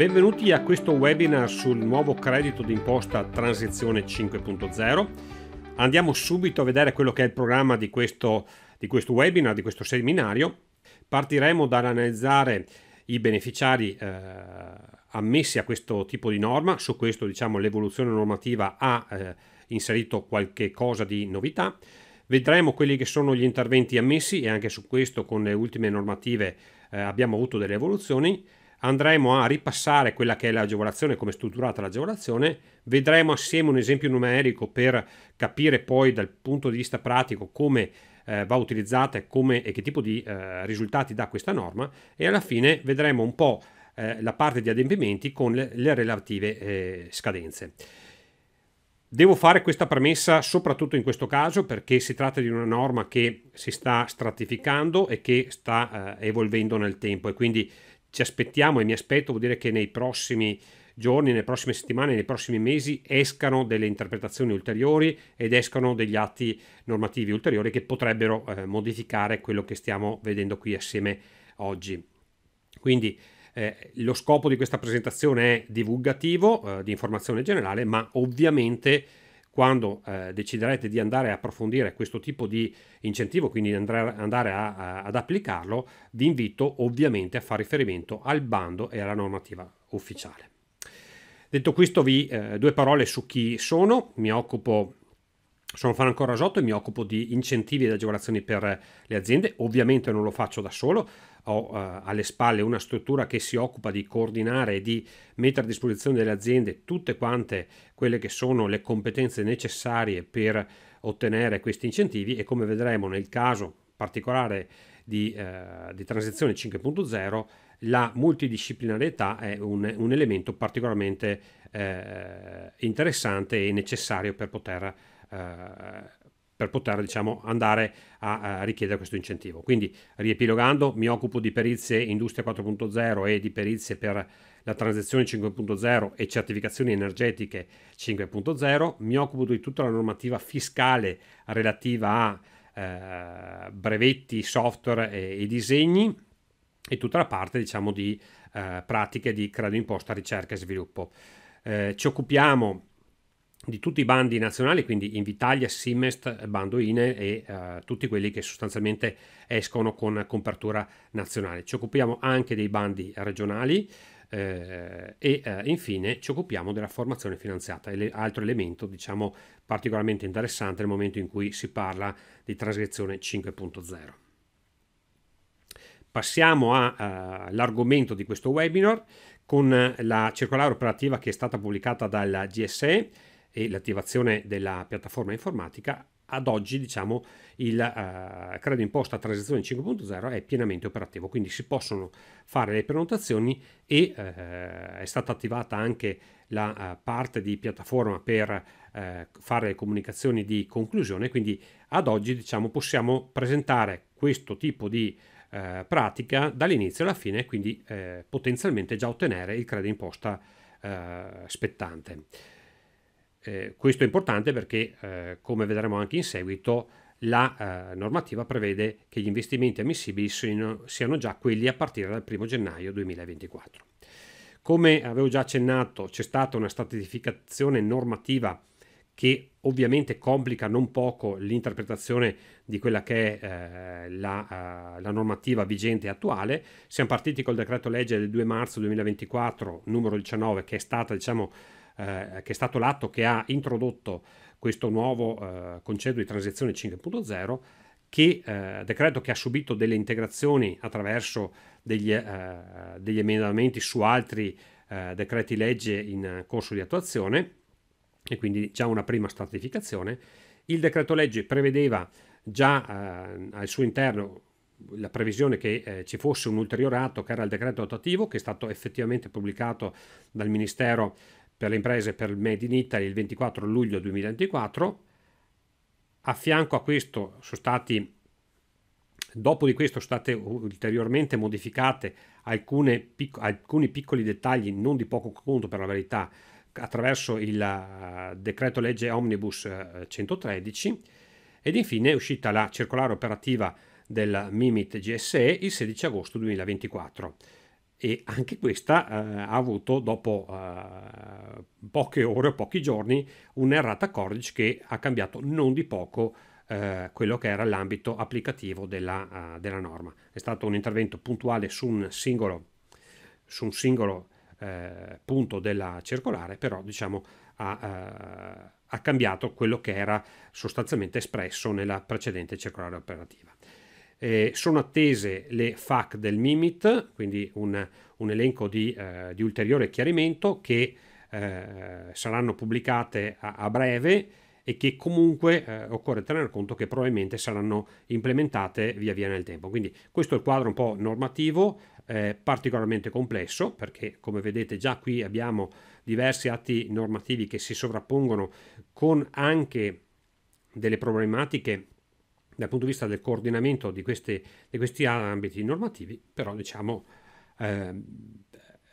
Benvenuti a questo webinar sul nuovo credito d'imposta Transizione 5.0. Andiamo subito a vedere quello che è il programma di questo, di questo webinar, di questo seminario. Partiremo dall'analizzare i beneficiari eh, ammessi a questo tipo di norma, su questo diciamo l'evoluzione normativa ha eh, inserito qualche cosa di novità. Vedremo quelli che sono gli interventi ammessi e anche su questo con le ultime normative eh, abbiamo avuto delle evoluzioni andremo a ripassare quella che è l'agevolazione, come è strutturata l'agevolazione, vedremo assieme un esempio numerico per capire poi dal punto di vista pratico come eh, va utilizzata e, come, e che tipo di eh, risultati dà questa norma e alla fine vedremo un po' eh, la parte di adempimenti con le, le relative eh, scadenze. Devo fare questa premessa soprattutto in questo caso perché si tratta di una norma che si sta stratificando e che sta eh, evolvendo nel tempo e quindi ci aspettiamo e mi aspetto, vuol dire che nei prossimi giorni, nelle prossime settimane, nei prossimi mesi escano delle interpretazioni ulteriori ed escano degli atti normativi ulteriori che potrebbero eh, modificare quello che stiamo vedendo qui assieme oggi. Quindi eh, lo scopo di questa presentazione è divulgativo, eh, di informazione generale, ma ovviamente quando eh, deciderete di andare a approfondire questo tipo di incentivo, quindi andare a, a, ad applicarlo, vi invito ovviamente a fare riferimento al bando e alla normativa ufficiale. Detto questo, vi eh, due parole su chi sono. Mi occupo sono Fano Rasotto e mi occupo di incentivi ed agevolazioni per le aziende. Ovviamente non lo faccio da solo, ho uh, alle spalle una struttura che si occupa di coordinare e di mettere a disposizione delle aziende tutte quante quelle che sono le competenze necessarie per ottenere questi incentivi e come vedremo nel caso particolare di, uh, di transizione 5.0 la multidisciplinarietà è un, un elemento particolarmente eh, interessante e necessario per poter eh, per poter diciamo, andare a, a, richiedere questo incentivo. Quindi riepilogando, mi occupo di perizie Industria 4.0 e di perizie per la transizione 5.0 e certificazioni energetiche 5.0, mi occupo di tutta la normativa fiscale relativa a eh, brevetti, software e, e, disegni e tutta la parte diciamo, di eh, pratiche di credito imposta, ricerca e sviluppo. Eh, ci occupiamo di tutti i bandi nazionali, quindi Invitalia, Simest, Bando INE e uh, tutti quelli che sostanzialmente escono con copertura nazionale. Ci occupiamo anche dei bandi regionali eh, e eh, infine ci occupiamo della formazione finanziata, ele- altro elemento diciamo particolarmente interessante nel momento in cui si parla di trasgressione 5.0. Passiamo all'argomento eh, uh, di questo webinar con la circolare operativa che è stata pubblicata dalla GSE e l'attivazione della piattaforma informatica, ad oggi diciamo, il eh, credito imposta transizione 5.0 è pienamente operativo, quindi si possono fare le prenotazioni e eh, è stata attivata anche la uh, parte di piattaforma per eh, fare le comunicazioni di conclusione, quindi ad oggi diciamo, possiamo presentare questo tipo di eh, pratica dall'inizio alla fine e quindi eh, potenzialmente già ottenere il credito imposta eh, spettante. Eh, questo è importante perché, eh, come vedremo anche in seguito, la eh, normativa prevede che gli investimenti ammissibili siano, siano già quelli a partire dal 1 gennaio 2024. Come avevo già accennato, c'è stata una stratificazione normativa che ovviamente complica non poco l'interpretazione di quella che è eh, la, eh, la, normativa vigente e attuale. Siamo partiti col decreto legge del 2 marzo 2024 numero 19 che è stata diciamo, eh, che è stato l'atto che ha introdotto questo nuovo eh, concedo di transizione 5.0, che, eh, decreto che ha subito delle integrazioni attraverso degli, eh, degli emendamenti su altri eh, decreti legge in corso di attuazione e quindi già una prima stratificazione. Il decreto legge prevedeva già eh, al suo interno la previsione che eh, ci fosse un ulteriore atto che era il decreto attuativo che è stato effettivamente pubblicato dal Ministero per le imprese per il Made in Italy il 24 luglio 2024. A fianco a questo sono stati, dopo di questo sono state ulteriormente modificate alcune, pic, alcuni piccoli dettagli, non di poco conto per la verità, attraverso il eh, decreto legge Omnibus 113 eh, ed infine è uscita la circolare operativa del MIMIT GSE il 16 agosto 2024 e anche questa eh, ha avuto dopo eh, poche ore o pochi giorni un'errata cordice che ha cambiato non di poco eh, quello che era l'ambito applicativo della, uh, della, norma. È stato un intervento puntuale su un singolo, su un singolo eh, punto della circolare, però diciamo ha, eh, ha cambiato quello che era sostanzialmente espresso nella precedente circolare operativa. Eh, sono attese le FAC del MIMIT, quindi un, un elenco di, eh, di, ulteriore chiarimento che eh, saranno pubblicate a, a, breve e che comunque eh, occorre tener conto che probabilmente saranno implementate via via nel tempo. Quindi questo è il quadro un po' normativo, eh, particolarmente complesso, perché come vedete già qui abbiamo diversi atti normativi che si sovrappongono con anche delle problematiche dal punto di vista del coordinamento di, queste, di questi ambiti normativi, però diciamo ehm,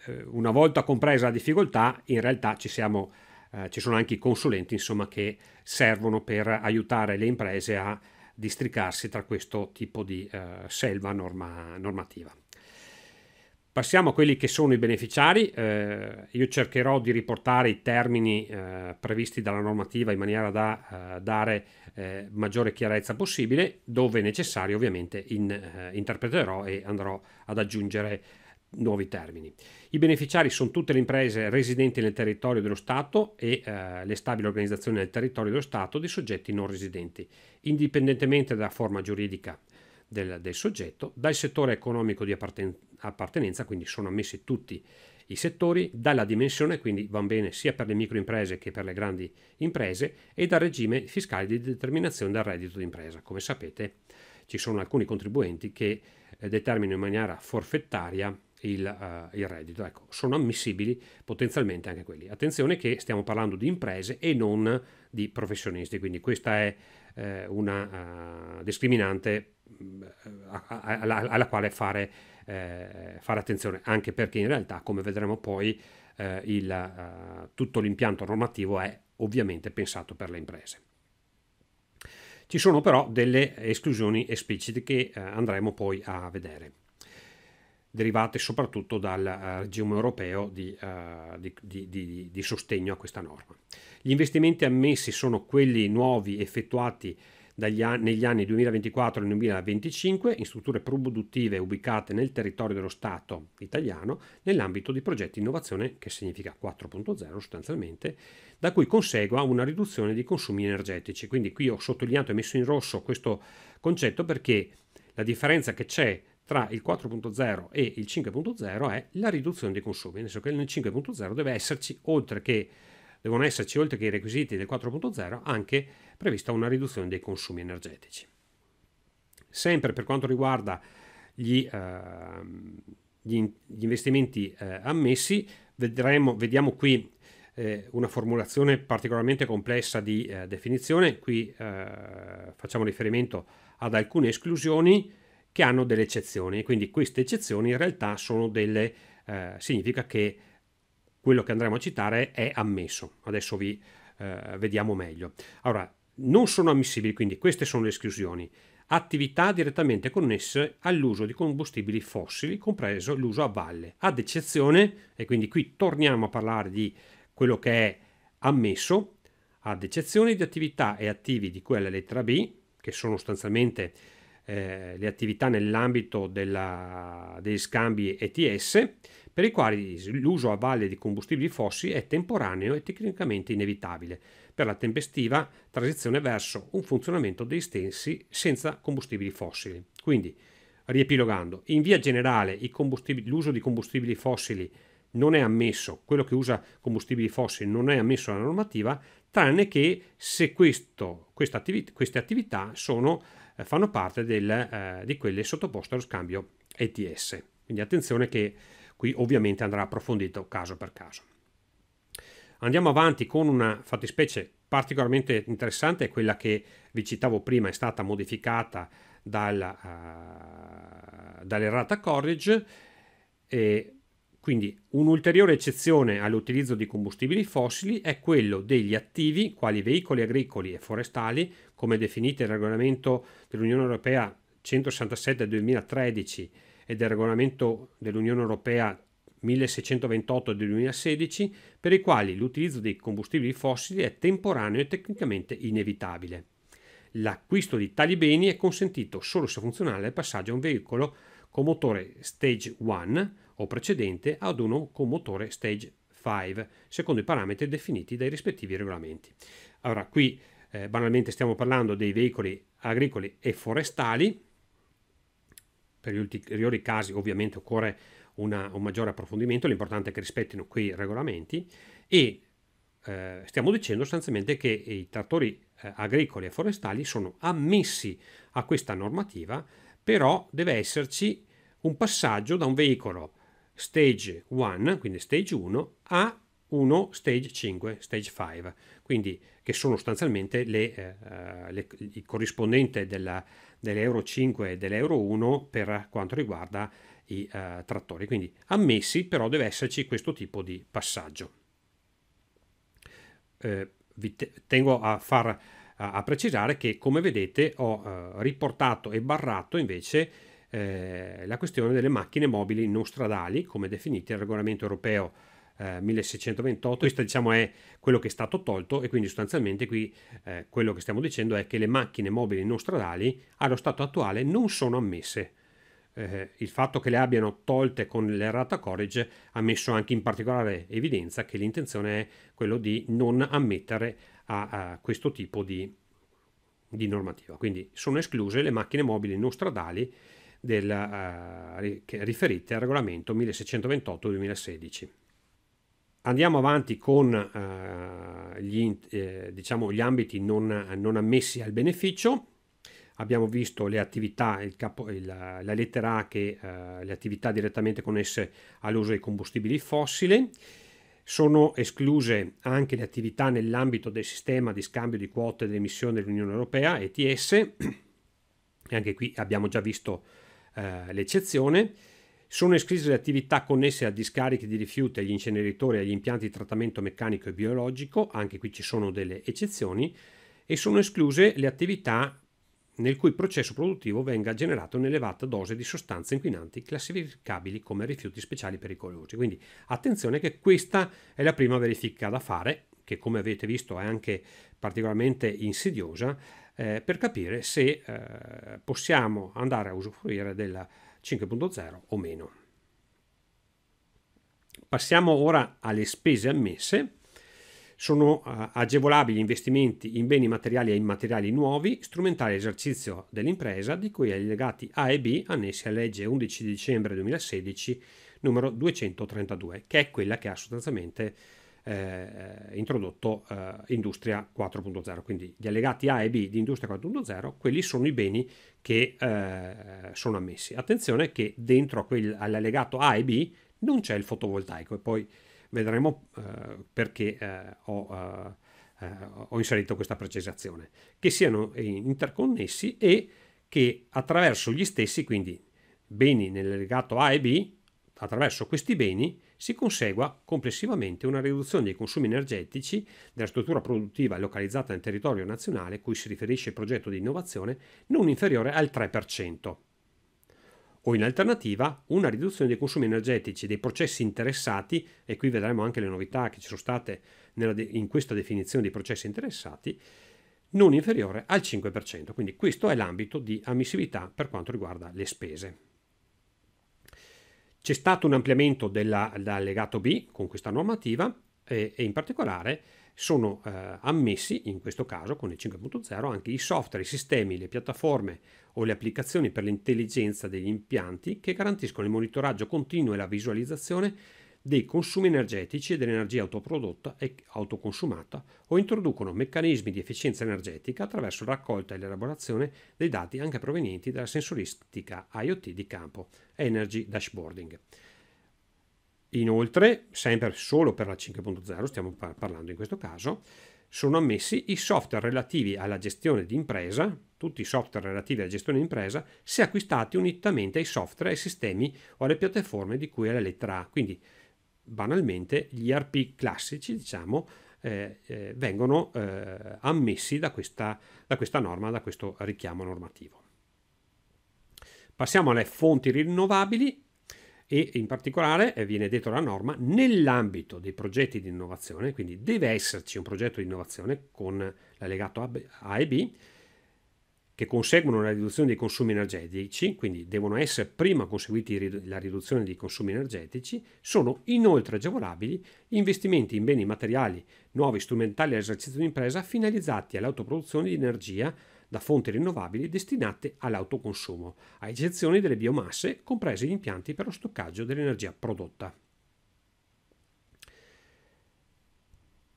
eh, una volta compresa la difficoltà, in realtà ci, siamo, eh, ci sono anche i consulenti insomma, che servono per aiutare le imprese a districarsi tra questo tipo di eh, selva norma, normativa. Passiamo a quelli che sono i beneficiari, eh, io cercherò di riportare i termini eh, previsti dalla normativa in maniera da eh, dare eh, maggiore chiarezza possibile, dove necessario ovviamente in, eh, interpreterò e andrò ad aggiungere nuovi termini. I beneficiari sono tutte le imprese residenti nel territorio dello Stato e eh, le stabili organizzazioni nel territorio dello Stato di soggetti non residenti, indipendentemente dalla forma giuridica del, del soggetto, dal settore economico di apparten- appartenenza, quindi sono ammessi tutti i settori, dalla dimensione, quindi va bene sia per le microimprese che per le grandi imprese, e dal regime fiscale di determinazione del reddito d'impresa. Come sapete ci sono alcuni contribuenti che eh, determinano in maniera forfettaria il, uh, il, reddito. Ecco, sono ammissibili potenzialmente anche quelli. Attenzione che stiamo parlando di imprese e non di professionisti, quindi questa è eh, una uh, discriminante mm, eh, alla, alla quale fare, eh, fare, attenzione, anche perché in realtà, come vedremo poi, eh, il, uh, tutto l'impianto normativo è ovviamente pensato per le imprese. Ci sono però delle esclusioni esplicite che eh, andremo poi a vedere derivate soprattutto dal eh, regime europeo di, uh, di, di, di, sostegno a questa norma. Gli investimenti ammessi sono quelli nuovi effettuati an- negli anni 2024 e 2025 in strutture produttive ubicate nel territorio dello Stato italiano nell'ambito di progetti innovazione, che significa 4.0 sostanzialmente, da cui consegua una riduzione dei consumi energetici. Quindi qui ho sottolineato e messo in rosso questo concetto perché la differenza che c'è tra il 4.0 e il 5.0 è la riduzione dei consumi, nel senso che nel 5.0 deve esserci, oltre che, devono esserci, oltre che i requisiti del 4.0, anche prevista una riduzione dei consumi energetici. Sempre per quanto riguarda gli, eh, gli, gli investimenti eh, ammessi, vedremo, vediamo qui eh, una formulazione particolarmente complessa di eh, definizione, qui eh, facciamo riferimento ad alcune esclusioni, che hanno delle eccezioni e quindi queste eccezioni in realtà sono delle, eh, significa che quello che andremo a citare è ammesso. Adesso vi eh, vediamo meglio. Allora, non sono ammissibili, quindi queste sono le esclusioni. Attività direttamente connesse all'uso di combustibili fossili, compreso l'uso a valle, ad eccezione, e quindi qui torniamo a parlare di quello che è ammesso, ad eccezione di attività e attivi di quella lettera B, che sono sostanzialmente eh, le attività nell'ambito della, degli scambi ETS, per i quali l'uso a valle di combustibili fossili è temporaneo e tecnicamente inevitabile, per la tempestiva transizione verso un funzionamento degli stessi senza combustibili fossili. Quindi, riepilogando, in via generale l'uso di combustibili fossili non è ammesso, quello che usa combustibili fossili non è ammesso alla normativa, tranne che se questo, questa queste attività sono eh, fanno parte del, eh, di quelle sottoposte allo scambio ETS. Quindi attenzione che qui ovviamente andrà approfondito caso per caso. Andiamo avanti con una fattispecie particolarmente interessante, quella che vi citavo prima è stata modificata dal, uh, eh, dall'errata corrige e quindi un'ulteriore eccezione all'utilizzo di combustibili fossili è quello degli attivi, quali veicoli agricoli e forestali, come definite il regolamento dell'Unione Europea 167 del 2013 e del regolamento dell'Unione Europea 1628 del 2016, per i quali l'utilizzo dei combustibili fossili è temporaneo e tecnicamente inevitabile. L'acquisto di tali beni è consentito solo se funzionale al passaggio a un veicolo con motore Stage 1 o precedente ad uno con motore Stage 5, secondo i parametri definiti dai rispettivi regolamenti. Allora, qui eh, banalmente stiamo parlando dei veicoli agricoli e forestali, per gli ulteriori casi ovviamente occorre una, un maggiore approfondimento, l'importante è che rispettino quei regolamenti e eh, stiamo dicendo sostanzialmente che i trattori eh, agricoli e forestali sono ammessi a questa normativa, però deve esserci un passaggio da un veicolo stage 1, quindi stage 1, a 1 stage 5, stage 5, quindi che sono sostanzialmente le, eh, eh le, il corrispondente della, dell'euro 5 e dell'euro 1 per quanto riguarda i eh, trattori. Quindi ammessi però deve esserci questo tipo di passaggio. Eh, vi te- tengo a far a, a precisare che come vedete ho eh, riportato e barrato invece eh, la questione delle macchine mobili non stradali, come definite il regolamento europeo eh, 1628. Questo diciamo è quello che è stato tolto e quindi sostanzialmente qui eh, quello che stiamo dicendo è che le macchine mobili non stradali allo stato attuale non sono ammesse. Eh, il fatto che le abbiano tolte con l'errata corrige ha messo anche in particolare evidenza che l'intenzione è quello di non ammettere a, a questo tipo di, di normativa. Quindi sono escluse le macchine mobili non stradali della, uh, riferite al regolamento 1628-2016. Andiamo avanti con uh, gli, eh, diciamo, gli, ambiti non, non, ammessi al beneficio. Abbiamo visto le attività, il capo, il, la lettera A che uh, le attività direttamente connesse all'uso dei combustibili fossili. Sono escluse anche le attività nell'ambito del sistema di scambio di quote delle emissioni dell'Unione Europea, ETS, e anche qui abbiamo già visto eh, l'eccezione. Sono escluse le attività connesse a discariche di rifiuti, agli inceneritori, agli impianti di trattamento meccanico e biologico, anche qui ci sono delle eccezioni, e sono escluse le attività nel cui processo produttivo venga generato un'elevata dose di sostanze inquinanti classificabili come rifiuti speciali pericolosi. Quindi attenzione che questa è la prima verifica da fare, che come avete visto è anche particolarmente insidiosa, eh, per capire se eh, possiamo andare a usufruire della 5.0 o meno. Passiamo ora alle spese ammesse. Sono eh, agevolabili investimenti in beni materiali e immateriali nuovi, strumentali esercizio dell'impresa, di cui ai legati A e B annessi alla legge 11 dicembre 2016 numero 232, che è quella che ha sostanzialmente eh, eh, introdotto eh, Industria 4.0. Quindi gli allegati A e B di Industria 4.0, quelli sono i beni che eh, sono ammessi. Attenzione che dentro quel, all'allegato A e B non c'è il fotovoltaico e poi vedremo eh, perché eh, ho, ho, inserito questa precisazione. Che siano interconnessi e che attraverso gli stessi, quindi beni nell'allegato A e B, attraverso questi beni si consegua complessivamente una riduzione dei consumi energetici della struttura produttiva localizzata nel territorio nazionale cui si riferisce il progetto di innovazione non inferiore al 3%. O in alternativa una riduzione dei consumi energetici dei processi interessati, e qui vedremo anche le novità che ci sono state in questa definizione dei processi interessati, non inferiore al 5%. Quindi questo è l'ambito di ammissibilità per quanto riguarda le spese. C'è stato un ampliamento dell'allegato B con questa normativa e, eh, e in particolare sono eh, ammessi, in questo caso con il 5.0, anche i software, i sistemi, le piattaforme o le applicazioni per l'intelligenza degli impianti che garantiscono il monitoraggio continuo e la visualizzazione dei consumi energetici e dell'energia autoprodotta e autoconsumata o introducono meccanismi di efficienza energetica attraverso la raccolta e l'elaborazione dei dati anche provenienti dalla sensoristica IoT di campo, Energy Dashboarding. Inoltre, sempre solo per la 5.0, stiamo par- parlando in questo caso, sono ammessi i software relativi alla gestione di impresa, tutti i software relativi alla gestione di impresa, se acquistati unitamente ai software, ai sistemi o alle piattaforme di cui è la lettera A. Quindi banalmente gli RP classici, diciamo, eh, eh, vengono eh, ammessi da questa, da questa norma, da questo richiamo normativo. Passiamo alle fonti rinnovabili e in particolare eh, viene detto la norma nell'ambito dei progetti di innovazione, quindi deve esserci un progetto di innovazione con l'allegato A e B che conseguono la riduzione dei consumi energetici, quindi devono essere prima conseguiti la riduzione dei consumi energetici, sono inoltre agevolabili investimenti in beni materiali, nuovi strumentali all'esercizio d'impresa finalizzati all'autoproduzione di energia da fonti rinnovabili destinate all'autoconsumo, a eccezione delle biomasse, comprese gli impianti per lo stoccaggio dell'energia prodotta.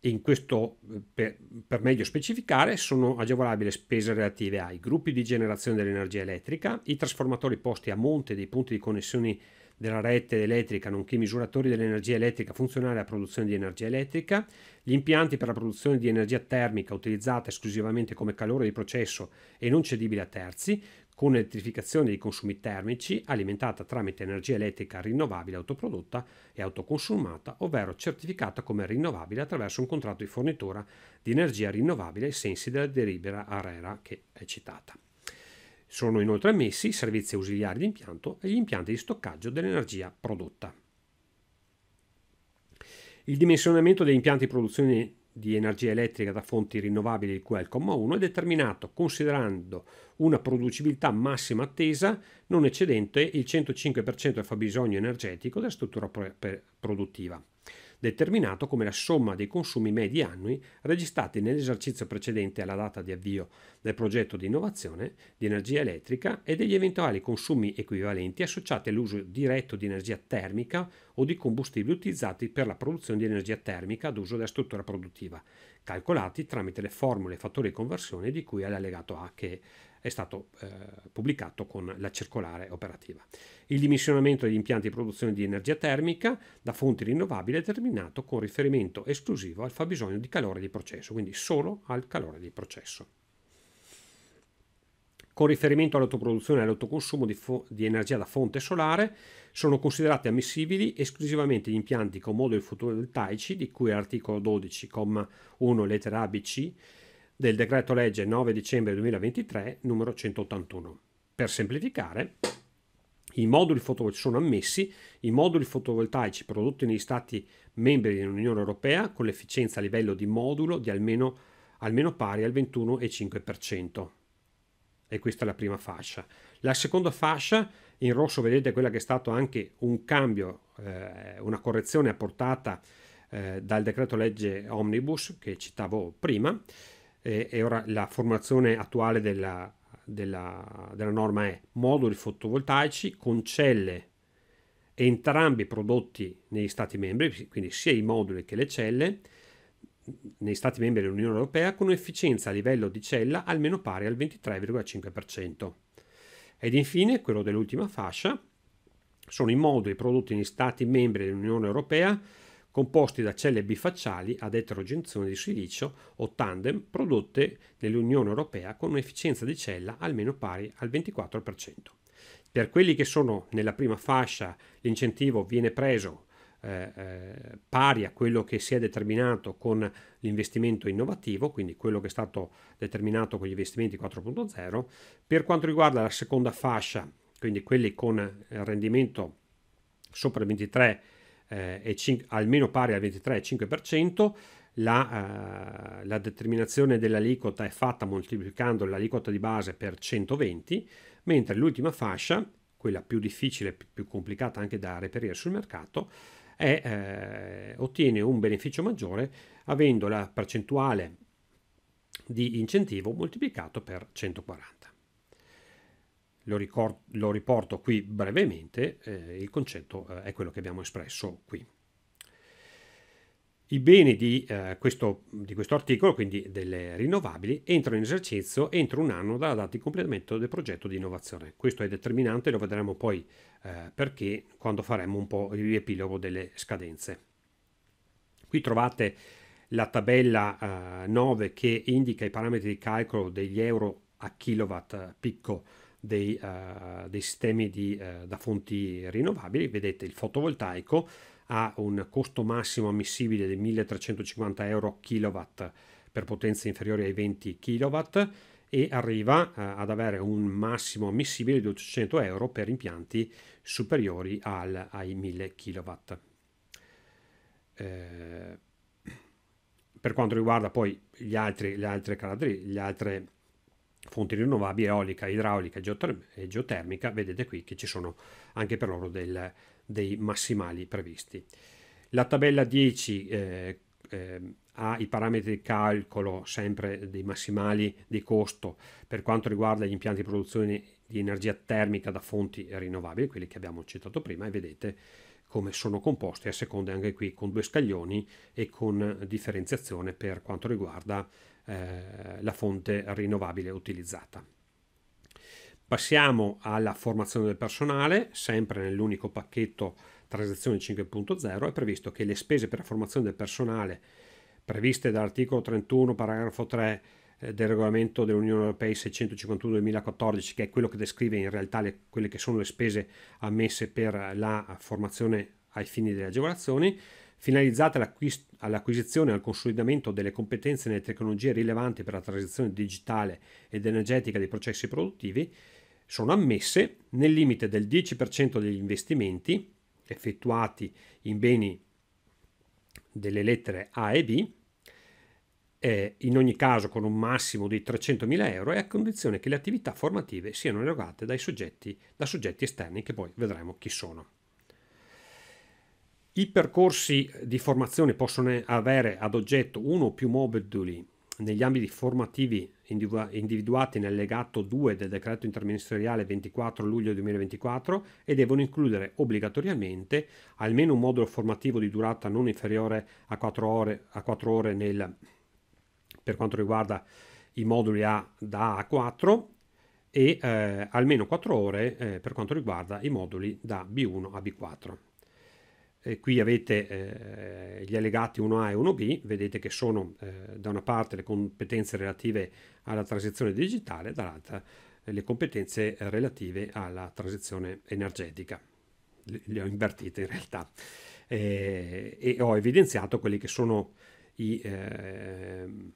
in questo eh, per, per, meglio specificare sono agevolabili le spese relative ai gruppi di generazione dell'energia elettrica, i trasformatori posti a monte dei punti di connessione della rete elettrica, nonché i misuratori dell'energia elettrica funzionale alla produzione di energia elettrica, gli impianti per la produzione di energia termica utilizzata esclusivamente come calore di processo e non cedibile a terzi, con elettrificazione dei consumi termici alimentata tramite energia elettrica rinnovabile autoprodotta e autoconsumata, ovvero certificata come rinnovabile attraverso un contratto di fornitura di energia rinnovabile ai sensi della delibera ARERA che è citata. Sono inoltre ammessi i servizi ausiliari di impianto e gli impianti di stoccaggio dell'energia prodotta. Il dimensionamento degli impianti di produzione di energia elettrica da fonti rinnovabili di cui al comma 1 è determinato considerando una producibilità massima attesa non eccedente il 105% del fabbisogno energetico della struttura produttiva determinato come la somma dei consumi medi annui registrati nell'esercizio precedente alla data di avvio del progetto di innovazione di energia elettrica e degli eventuali consumi equivalenti associati all'uso diretto di energia termica o di combustibili utilizzati per la produzione di energia termica ad uso della struttura produttiva, calcolati tramite le formule e fattori di conversione di cui è l'allegato A che è stato eh, pubblicato con la circolare operativa. Il dimensionamento degli impianti di produzione di energia termica da fonti rinnovabili è determinato con riferimento esclusivo al fabbisogno di calore di processo, quindi solo al calore di processo. Con riferimento all'autoproduzione e all'autoconsumo di, di, energia da fonte solare, sono considerati ammissibili esclusivamente gli impianti con moduli fotovoltaici, di cui all'articolo 12,1 lettera ABC del decreto legge 9 dicembre 2023 numero 181. Per semplificare, i moduli fotovoltaici sono ammessi i moduli fotovoltaici prodotti negli Stati membri dell'Unione Europea con l'efficienza a livello di modulo di almeno, almeno pari al 21,5%. E questa è la prima fascia. La seconda fascia, in rosso vedete quella che è stato anche un cambio, eh, una correzione apportata eh, dal decreto legge Omnibus che citavo prima, e, e ora la formulazione attuale della, della, della norma è moduli fotovoltaici con celle entrambi prodotti negli Stati membri, quindi sia i moduli che le celle, negli Stati membri dell'Unione Europea con un'efficienza a livello di cella almeno pari al 23,5%. Ed infine, quello dell'ultima fascia, sono i moduli prodotti negli Stati membri dell'Unione Europea composti da celle bifacciali ad eterogenzione di silicio o tandem prodotte nell'Unione Europea con un'efficienza di cella almeno pari al 24%. Per quelli che sono nella prima fascia l'incentivo viene preso eh, eh, pari a quello che si è determinato con l'investimento innovativo, quindi quello che è stato determinato con gli investimenti 4.0. Per quanto riguarda la seconda fascia, quindi quelli con rendimento sopra il 23 eh, 5, almeno pari al 23,5%. La, eh, la determinazione dell'aliquota è fatta moltiplicando l'aliquota di base per 120, mentre l'ultima fascia, quella più difficile, e più complicata anche da reperire sul mercato, è, eh, ottiene un beneficio maggiore avendo la percentuale di incentivo moltiplicato per 140. Lo, ricordo, lo riporto qui brevemente, eh, il concetto eh, è quello che abbiamo espresso qui. I beni di, eh, questo, di questo articolo, quindi delle rinnovabili, entrano in esercizio entro un anno dalla data di completamento del progetto di innovazione. Questo è determinante, lo vedremo poi eh, perché quando faremo un po' il riepilogo delle scadenze. Qui trovate la tabella eh, 9 che indica i parametri di calcolo degli euro a kilowatt eh, picco dei, uh, dei sistemi di, uh, da fonti rinnovabili. Vedete il fotovoltaico ha un costo massimo ammissibile di 1350 euro kW per potenze inferiori ai 20 kW e arriva eh, ad avere un massimo ammissibile di 800 euro per impianti superiori al, ai 1000 kW. Eh, per quanto riguarda poi gli altri, le altre caratteristiche, fonti rinnovabili, eolica, idraulica e geotermica, vedete qui che ci sono anche per loro del, dei massimali previsti. La tabella 10 eh, eh, ha i parametri di calcolo sempre dei massimali di costo per quanto riguarda gli impianti di produzione di energia termica da fonti rinnovabili, quelli che abbiamo citato prima, e vedete come sono composti a seconda anche qui con due scaglioni e con differenziazione per quanto riguarda eh, la fonte rinnovabile utilizzata. Passiamo alla formazione del personale, sempre nell'unico pacchetto transizione 5.0 è previsto che le spese per la formazione del personale previste dall'articolo 31 paragrafo 3 eh, del regolamento dell'Unione Europea 651-2014, che è quello che descrive in realtà le, quelle che sono le spese ammesse per la formazione ai fini delle agevolazioni, finalizzate all'acquisizione e al consolidamento delle competenze nelle tecnologie rilevanti per la transizione digitale ed energetica dei processi produttivi, sono ammesse nel limite del 10% degli investimenti effettuati in beni delle lettere A e B, in ogni caso con un massimo di 300.000 euro e a condizione che le attività formative siano erogate dai soggetti, da soggetti esterni che poi vedremo chi sono. I percorsi di formazione possono avere ad oggetto uno o più moduli negli ambiti formativi individuati nel legato 2 del decreto interministeriale 24 luglio 2024 e devono includere obbligatoriamente almeno un modulo formativo di durata non inferiore a 4 ore, a 4 ore nel, per quanto riguarda i moduli A da A 4 e eh, almeno 4 ore eh, per quanto riguarda i moduli da B1 a B4. E qui avete eh, gli allegati 1A e 1B, vedete che sono eh, da una parte le competenze relative alla transizione digitale, dall'altra eh, le competenze relative alla transizione energetica. Le, le ho invertite in realtà eh, e ho evidenziato quelli che sono i, ehm,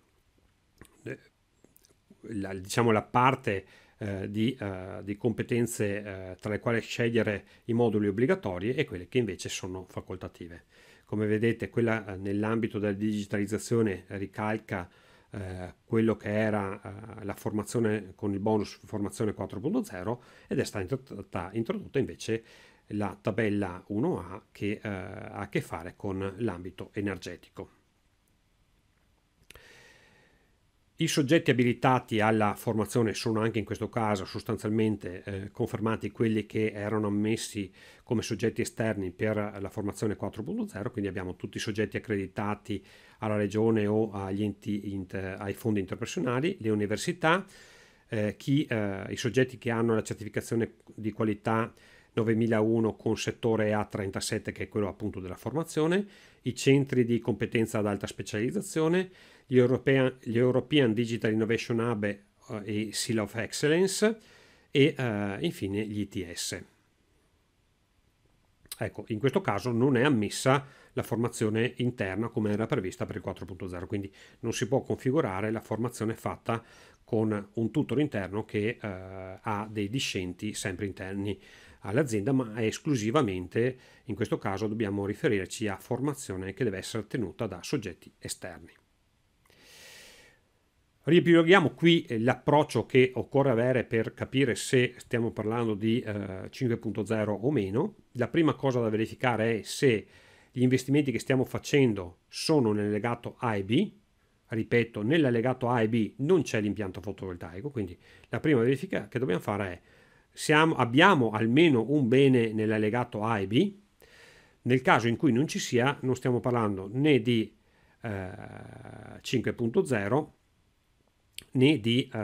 la, diciamo, la parte eh, di, eh, di, competenze eh, tra le quali scegliere i moduli obbligatori e quelle che invece sono facoltative. Come vedete, quella eh, nell'ambito della digitalizzazione ricalca eh, quello che era la formazione con il bonus formazione 4.0 ed è stata introdotta invece la tabella 1A che ha a che fare con l'ambito energetico. I soggetti abilitati alla formazione sono anche in questo caso sostanzialmente eh, confermati quelli che erano ammessi come soggetti esterni per la formazione 4.0, quindi abbiamo tutti i soggetti accreditati alla regione o agli enti inter, ai fondi interpersonali, le università, eh, chi, eh, i soggetti che hanno la certificazione di qualità 9001 con settore A37 che è quello appunto della formazione, i centri di competenza ad alta specializzazione, gli European, gli European Digital Innovation Hub e, eh, e Seal of Excellence e uh, infine gli ITS. Ecco, in questo caso non è ammessa la formazione interna come era prevista per il 4.0, quindi non si può configurare la formazione fatta con un tutor interno che uh, ha dei discenti sempre interni all'azienda, ma è esclusivamente, in questo caso dobbiamo riferirci a formazione che deve essere tenuta da soggetti esterni. Riepiloghiamo qui eh, l'approccio che occorre avere per capire se stiamo parlando di eh, 5.0 o meno. La prima cosa da verificare è se gli investimenti che stiamo facendo sono nell'allegato A e B. Ripeto, nell'allegato A e B non c'è l'impianto fotovoltaico, quindi la prima verifica che dobbiamo fare è siamo, abbiamo almeno un bene nell'allegato A e B. Nel caso in cui non ci sia, non stiamo parlando né di eh, 5.0 né di eh,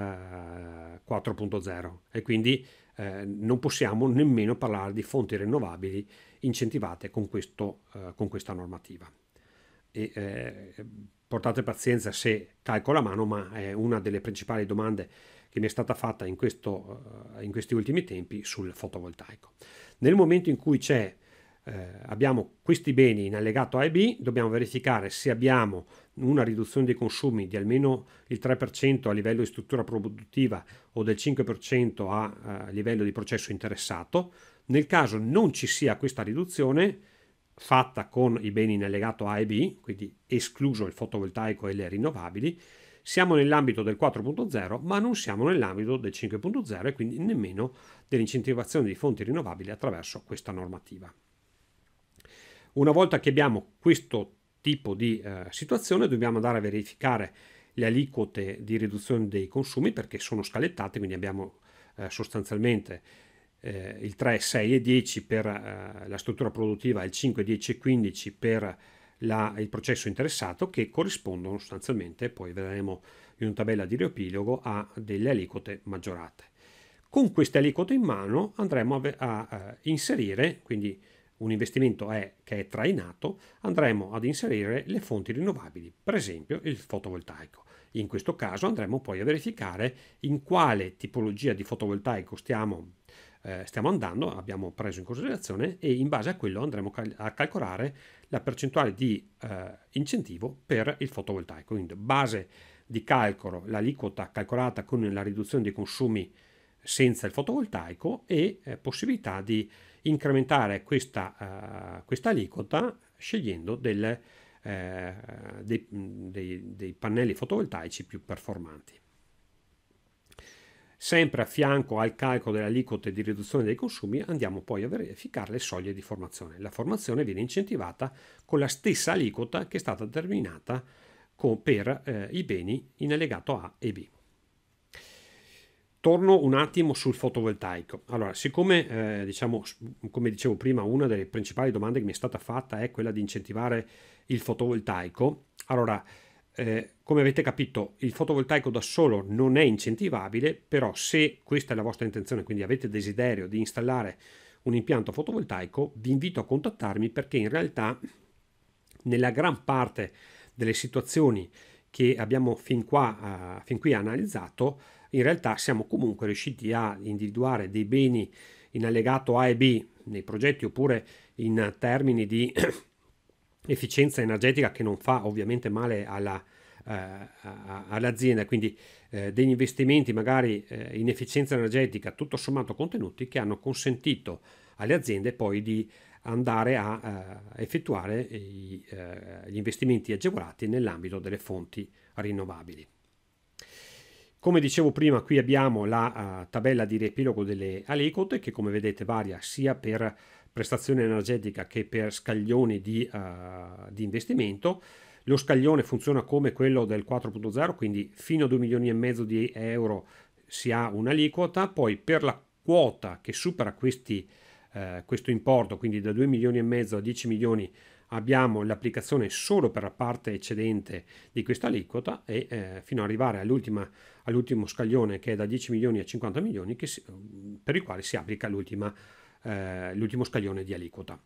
4.0 e quindi eh, non possiamo nemmeno parlare di fonti rinnovabili incentivate con, questo, eh, con questa normativa. E, eh, portate pazienza se calco la mano, ma è una delle principali domande che mi è stata fatta in, questo, eh, in questi ultimi tempi sul fotovoltaico. Nel momento in cui eh, abbiamo questi beni in allegato A e B, dobbiamo verificare se abbiamo una riduzione dei consumi di almeno il 3% a livello di struttura produttiva o del 5% a, eh, livello di processo interessato. Nel caso non ci sia questa riduzione fatta con i beni in allegato A e B, quindi escluso il fotovoltaico e le rinnovabili, siamo nell'ambito del 4.0 ma non siamo nell'ambito del 5.0 e quindi nemmeno dell'incentivazione di fonti rinnovabili attraverso questa normativa. Una volta che abbiamo questo tipo di eh, situazione dobbiamo andare a verificare le aliquote di riduzione dei consumi perché sono scalettate, quindi abbiamo eh, sostanzialmente eh, il 3, 6 e 10 per eh, la struttura produttiva e il 5, 10 e 15 per la, il processo interessato che corrispondono sostanzialmente, poi vedremo in una tabella di riepilogo, a delle aliquote maggiorate. Con queste aliquote in mano andremo a, a, a inserire, quindi un investimento è, che è trainato, andremo ad inserire le fonti rinnovabili, per esempio il fotovoltaico. In questo caso andremo poi a verificare in quale tipologia di fotovoltaico stiamo, eh, stiamo andando, abbiamo preso in considerazione e in base a quello andremo cal- a calcolare la percentuale di eh, incentivo per il fotovoltaico. Quindi base di calcolo, l'aliquota calcolata con la riduzione dei consumi senza il fotovoltaico e eh, possibilità di incrementare questa, uh, questa aliquota scegliendo delle, uh, dei, dei, dei pannelli fotovoltaici più performanti. Sempre a fianco al calcolo delle aliquote di riduzione dei consumi andiamo poi a verificare le soglie di formazione. La formazione viene incentivata con la stessa aliquota che è stata determinata con, per eh, i beni in allegato A e B. Torno un attimo sul fotovoltaico. Allora, siccome eh, diciamo, come dicevo prima, una delle principali domande che mi è stata fatta è quella di incentivare il fotovoltaico, allora, eh, come avete capito, il fotovoltaico da solo non è incentivabile, però se questa è la vostra intenzione, quindi avete desiderio di installare un impianto fotovoltaico, vi invito a contattarmi perché in realtà nella gran parte delle situazioni che abbiamo fin qua eh, fin qui analizzato, in realtà siamo comunque riusciti a individuare dei beni in allegato A e B nei progetti oppure in termini di efficienza energetica che non fa ovviamente male alla, eh, all'azienda, quindi eh, degli investimenti magari eh, in efficienza energetica tutto sommato contenuti che hanno consentito alle aziende poi di andare a eh, effettuare i, eh, gli investimenti agevolati nell'ambito delle fonti rinnovabili. Come dicevo prima, qui abbiamo la eh, tabella di riepilogo delle aliquote che come vedete varia sia per prestazione energetica che per scaglioni di, uh, di investimento. Lo scaglione funziona come quello del 4.0, quindi fino a 2 milioni e mezzo di euro si ha un'aliquota, poi per la quota che supera questi, uh, questo importo, quindi da 2 milioni e mezzo a 10 milioni abbiamo l'applicazione solo per la parte eccedente di questa aliquota e eh, fino ad arrivare all'ultimo scaglione che è da 10 milioni a 50 milioni si, per il quale si applica eh, l'ultimo eh, scaglione di aliquota.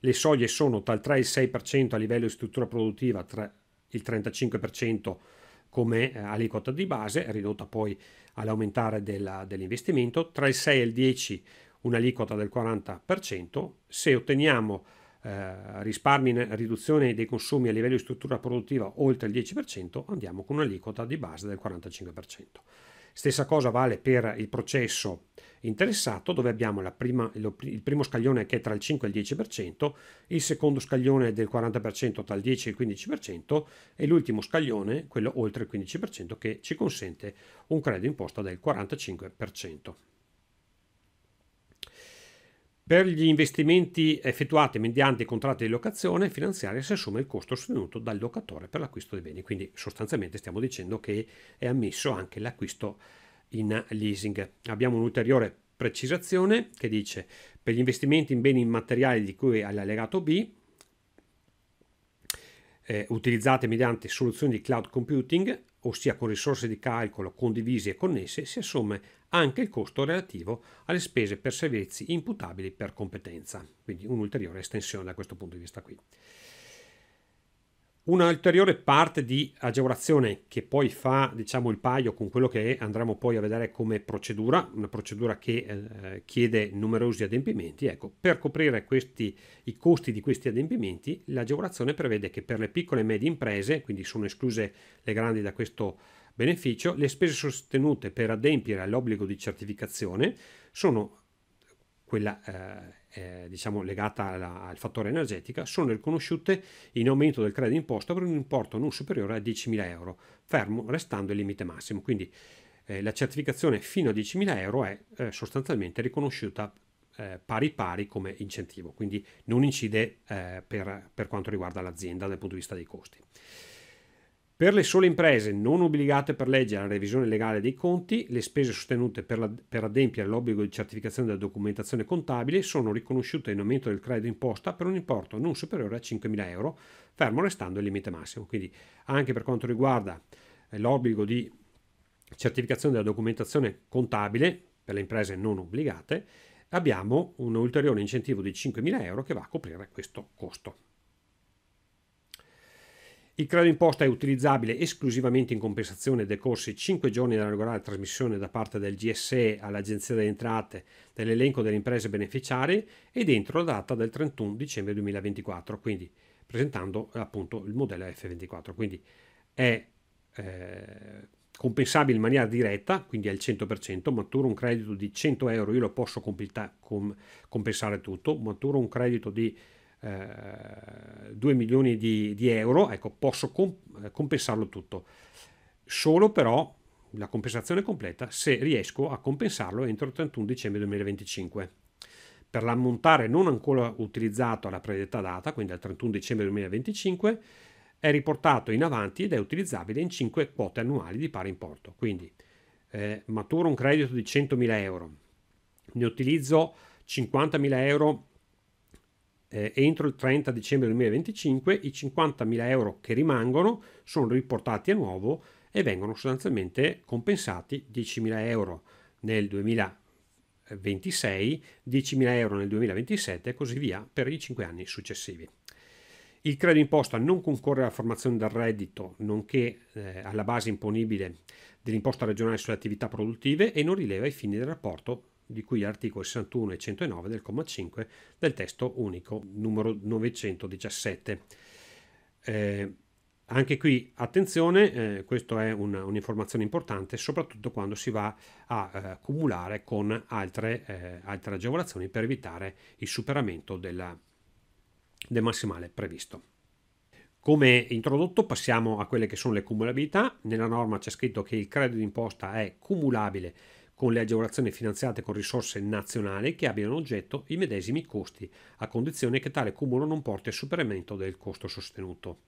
Le soglie sono tra il 3 e il 6% a livello di struttura produttiva, tra il 35% come eh, aliquota di base, ridotta poi all'aumentare dell'investimento, tra il 6 e il 10 un'aliquota del 40%. Se otteniamo eh, risparmi riduzione dei consumi a livello di struttura produttiva oltre il 10%, andiamo con un'aliquota di base del 45%. Stessa cosa vale per il processo interessato dove abbiamo prima, il primo scaglione che è tra il 5 e il 10%, il secondo scaglione del 40% tra il 10 e il 15% e l'ultimo scaglione, quello oltre il 15%, che ci consente un credito imposta del 45%. Per gli investimenti effettuati mediante contratti di locazione finanziaria si assume il costo sostenuto dal locatore per l'acquisto dei beni, quindi sostanzialmente stiamo dicendo che è ammesso anche l'acquisto in leasing. Abbiamo un'ulteriore precisazione che dice per gli investimenti in beni immateriali di cui all'allegato B eh, utilizzate mediante soluzioni di cloud computing ossia con risorse di calcolo condivise e connesse, si assume anche il costo relativo alle spese per servizi imputabili per competenza, quindi un'ulteriore estensione da questo punto di vista qui. Un'ulteriore parte di agevolazione che poi fa diciamo, il paio con quello che andremo poi a vedere come procedura, una procedura che eh, chiede numerosi adempimenti, ecco, per coprire questi, i costi di questi adempimenti l'agevolazione prevede che per le piccole e medie imprese, quindi sono escluse le grandi da questo beneficio, le spese sostenute per adempiere all'obbligo di certificazione sono quella eh, eh, diciamo legata alla, al fattore energetica, sono riconosciute in aumento del credito imposto per un importo non superiore a 10.000 euro, fermo restando il limite massimo. Quindi eh, la certificazione fino a 10.000 euro è eh, sostanzialmente riconosciuta eh, pari pari come incentivo, quindi non incide eh, per, per quanto riguarda l'azienda dal punto di vista dei costi. Per le sole imprese non obbligate per legge alla revisione legale dei conti, le spese sostenute per, la, per adempiere l'obbligo di certificazione della documentazione contabile sono riconosciute in aumento del credito imposta per un importo non superiore a 5.000 euro, fermo restando il limite massimo. Quindi anche per quanto riguarda eh, l'obbligo di certificazione della documentazione contabile per le imprese non obbligate, abbiamo un ulteriore incentivo di 5.000 euro che va a coprire questo costo. Il credito imposta è utilizzabile esclusivamente in compensazione dei corsi 5 giorni dalla regolare trasmissione da parte del GSE all'Agenzia delle Entrate dell'elenco delle imprese beneficiarie e dentro la data del 31 dicembre 2024, quindi presentando appunto il modello F24. Quindi è eh, compensabile in maniera diretta, quindi al 100%, maturo un credito di 100 euro, io lo posso com- compensare tutto, maturo un credito di 2 eh, milioni di, di euro, ecco, posso comp- eh, compensarlo tutto. Solo però la compensazione completa se riesco a compensarlo entro il 31 dicembre 2025. Per l'ammontare non ancora utilizzato alla predetta data, quindi al 31 dicembre 2025, è riportato in avanti ed è utilizzabile in 5 quote annuali di pari importo. Quindi eh, maturo un credito di 100.000 euro, ne utilizzo 50.000 euro eh, entro il 30 dicembre 2025 i 50.000 euro che rimangono sono riportati a nuovo e vengono sostanzialmente compensati 10.000 euro nel 2026, 10.000 euro nel 2027 e così via per i 5 anni successivi. Il credito imposta non concorre alla formazione del reddito, nonché eh, alla base imponibile dell'imposta regionale sulle attività produttive e non rileva i fini del rapporto di cui articoli 61 e 109 del comma 5 del testo unico numero 917. Eh, anche qui attenzione, eh, questa è un, un'informazione importante, soprattutto quando si va a eh, cumulare con altre, eh, altre, agevolazioni per evitare il superamento della, del massimale previsto. Come introdotto passiamo a quelle che sono le cumulabilità. Nella norma c'è scritto che il credito d'imposta è cumulabile con le agevolazioni finanziate con risorse nazionali che abbiano oggetto i medesimi costi, a condizione che tale cumulo non porti a superamento del costo sostenuto.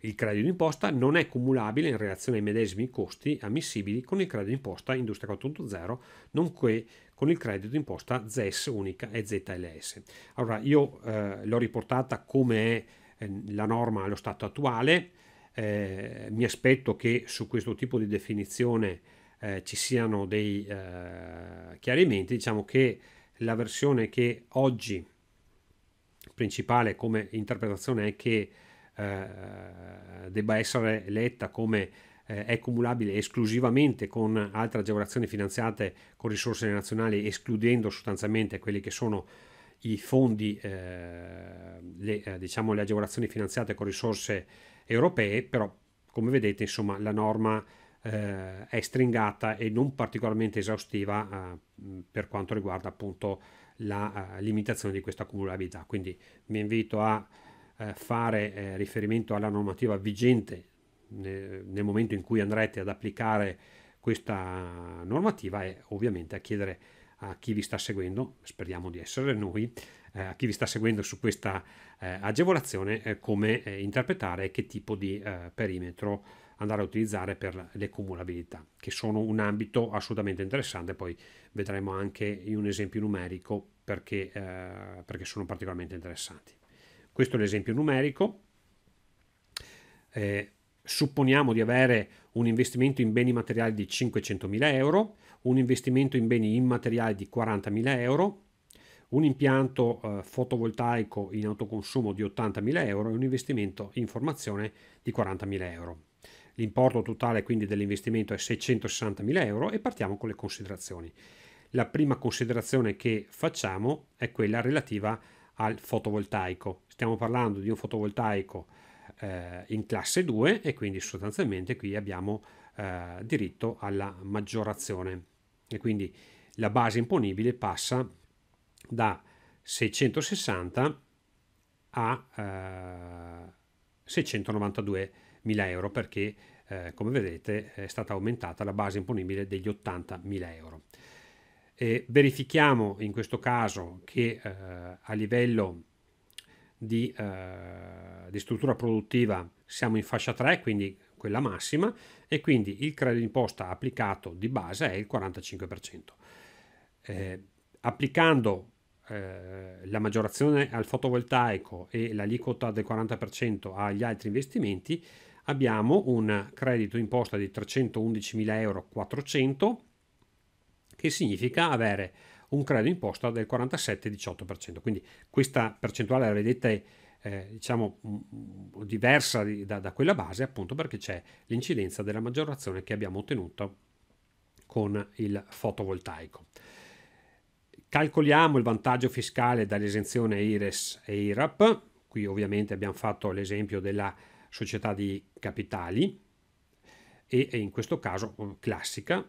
Il credito d'imposta non è cumulabile in relazione ai medesimi costi ammissibili con il credito d'imposta Industria 4.0, nonché con il credito d'imposta ZES unica e ZLS. Allora, io eh, l'ho riportata come è eh, la norma allo stato attuale, eh, mi aspetto che su questo tipo di definizione eh, ci siano dei eh, chiarimenti, diciamo che la versione che oggi principale come interpretazione è che eh, debba essere letta come eh, è cumulabile esclusivamente con altre agevolazioni finanziate con risorse nazionali, escludendo sostanzialmente quelli che sono i fondi, eh, le, eh, diciamo, le agevolazioni finanziate con risorse europee, però come vedete insomma la norma eh, è stringata e non particolarmente esaustiva eh, per quanto riguarda appunto la eh, limitazione di questa accumulabilità. Quindi vi invito a eh, fare eh, riferimento alla normativa vigente nel, nel momento in cui andrete ad applicare questa normativa e ovviamente a chiedere a chi vi sta seguendo, speriamo di essere noi, eh, a chi vi sta seguendo su questa eh, agevolazione eh, come eh, interpretare e che tipo di perimetro andare a utilizzare per le cumulabilità, che sono un ambito assolutamente interessante, poi vedremo anche in un esempio numerico perché, eh, perché sono particolarmente interessanti. Questo è l'esempio numerico. Eh, supponiamo di avere un investimento in beni materiali di 500.000 euro, un investimento in beni immateriali di 40.000 euro, un impianto eh, fotovoltaico in autoconsumo di 80.000 euro e un investimento in formazione di 40.000 euro. L'importo totale quindi dell'investimento è 660.000 euro e partiamo con le considerazioni. La prima considerazione che facciamo è quella relativa al fotovoltaico. Stiamo parlando di un fotovoltaico eh, in classe 2 e quindi sostanzialmente qui abbiamo eh, diritto alla maggiorazione e quindi la base imponibile passa da 660 a eh, 692 euro perché eh, come vedete è stata aumentata la base imponibile degli 80.000 euro. E verifichiamo in questo caso che eh, a livello di, eh, di, struttura produttiva siamo in fascia 3, quindi quella massima, e quindi il credito d'imposta applicato di base è il 45%. Eh, applicando eh, la maggiorazione al fotovoltaico e l'aliquota del 40% agli altri investimenti, abbiamo un credito imposta di 311.400 euro che significa avere un credito imposta del 47,18%. Quindi questa percentuale la vedete eh, diciamo mm, mm, diversa da, da, quella base appunto perché c'è l'incidenza della maggiorazione che abbiamo ottenuto con il fotovoltaico. Calcoliamo il vantaggio fiscale dall'esenzione IRES e IRAP, qui ovviamente abbiamo fatto l'esempio della società di capitali e, in questo caso classica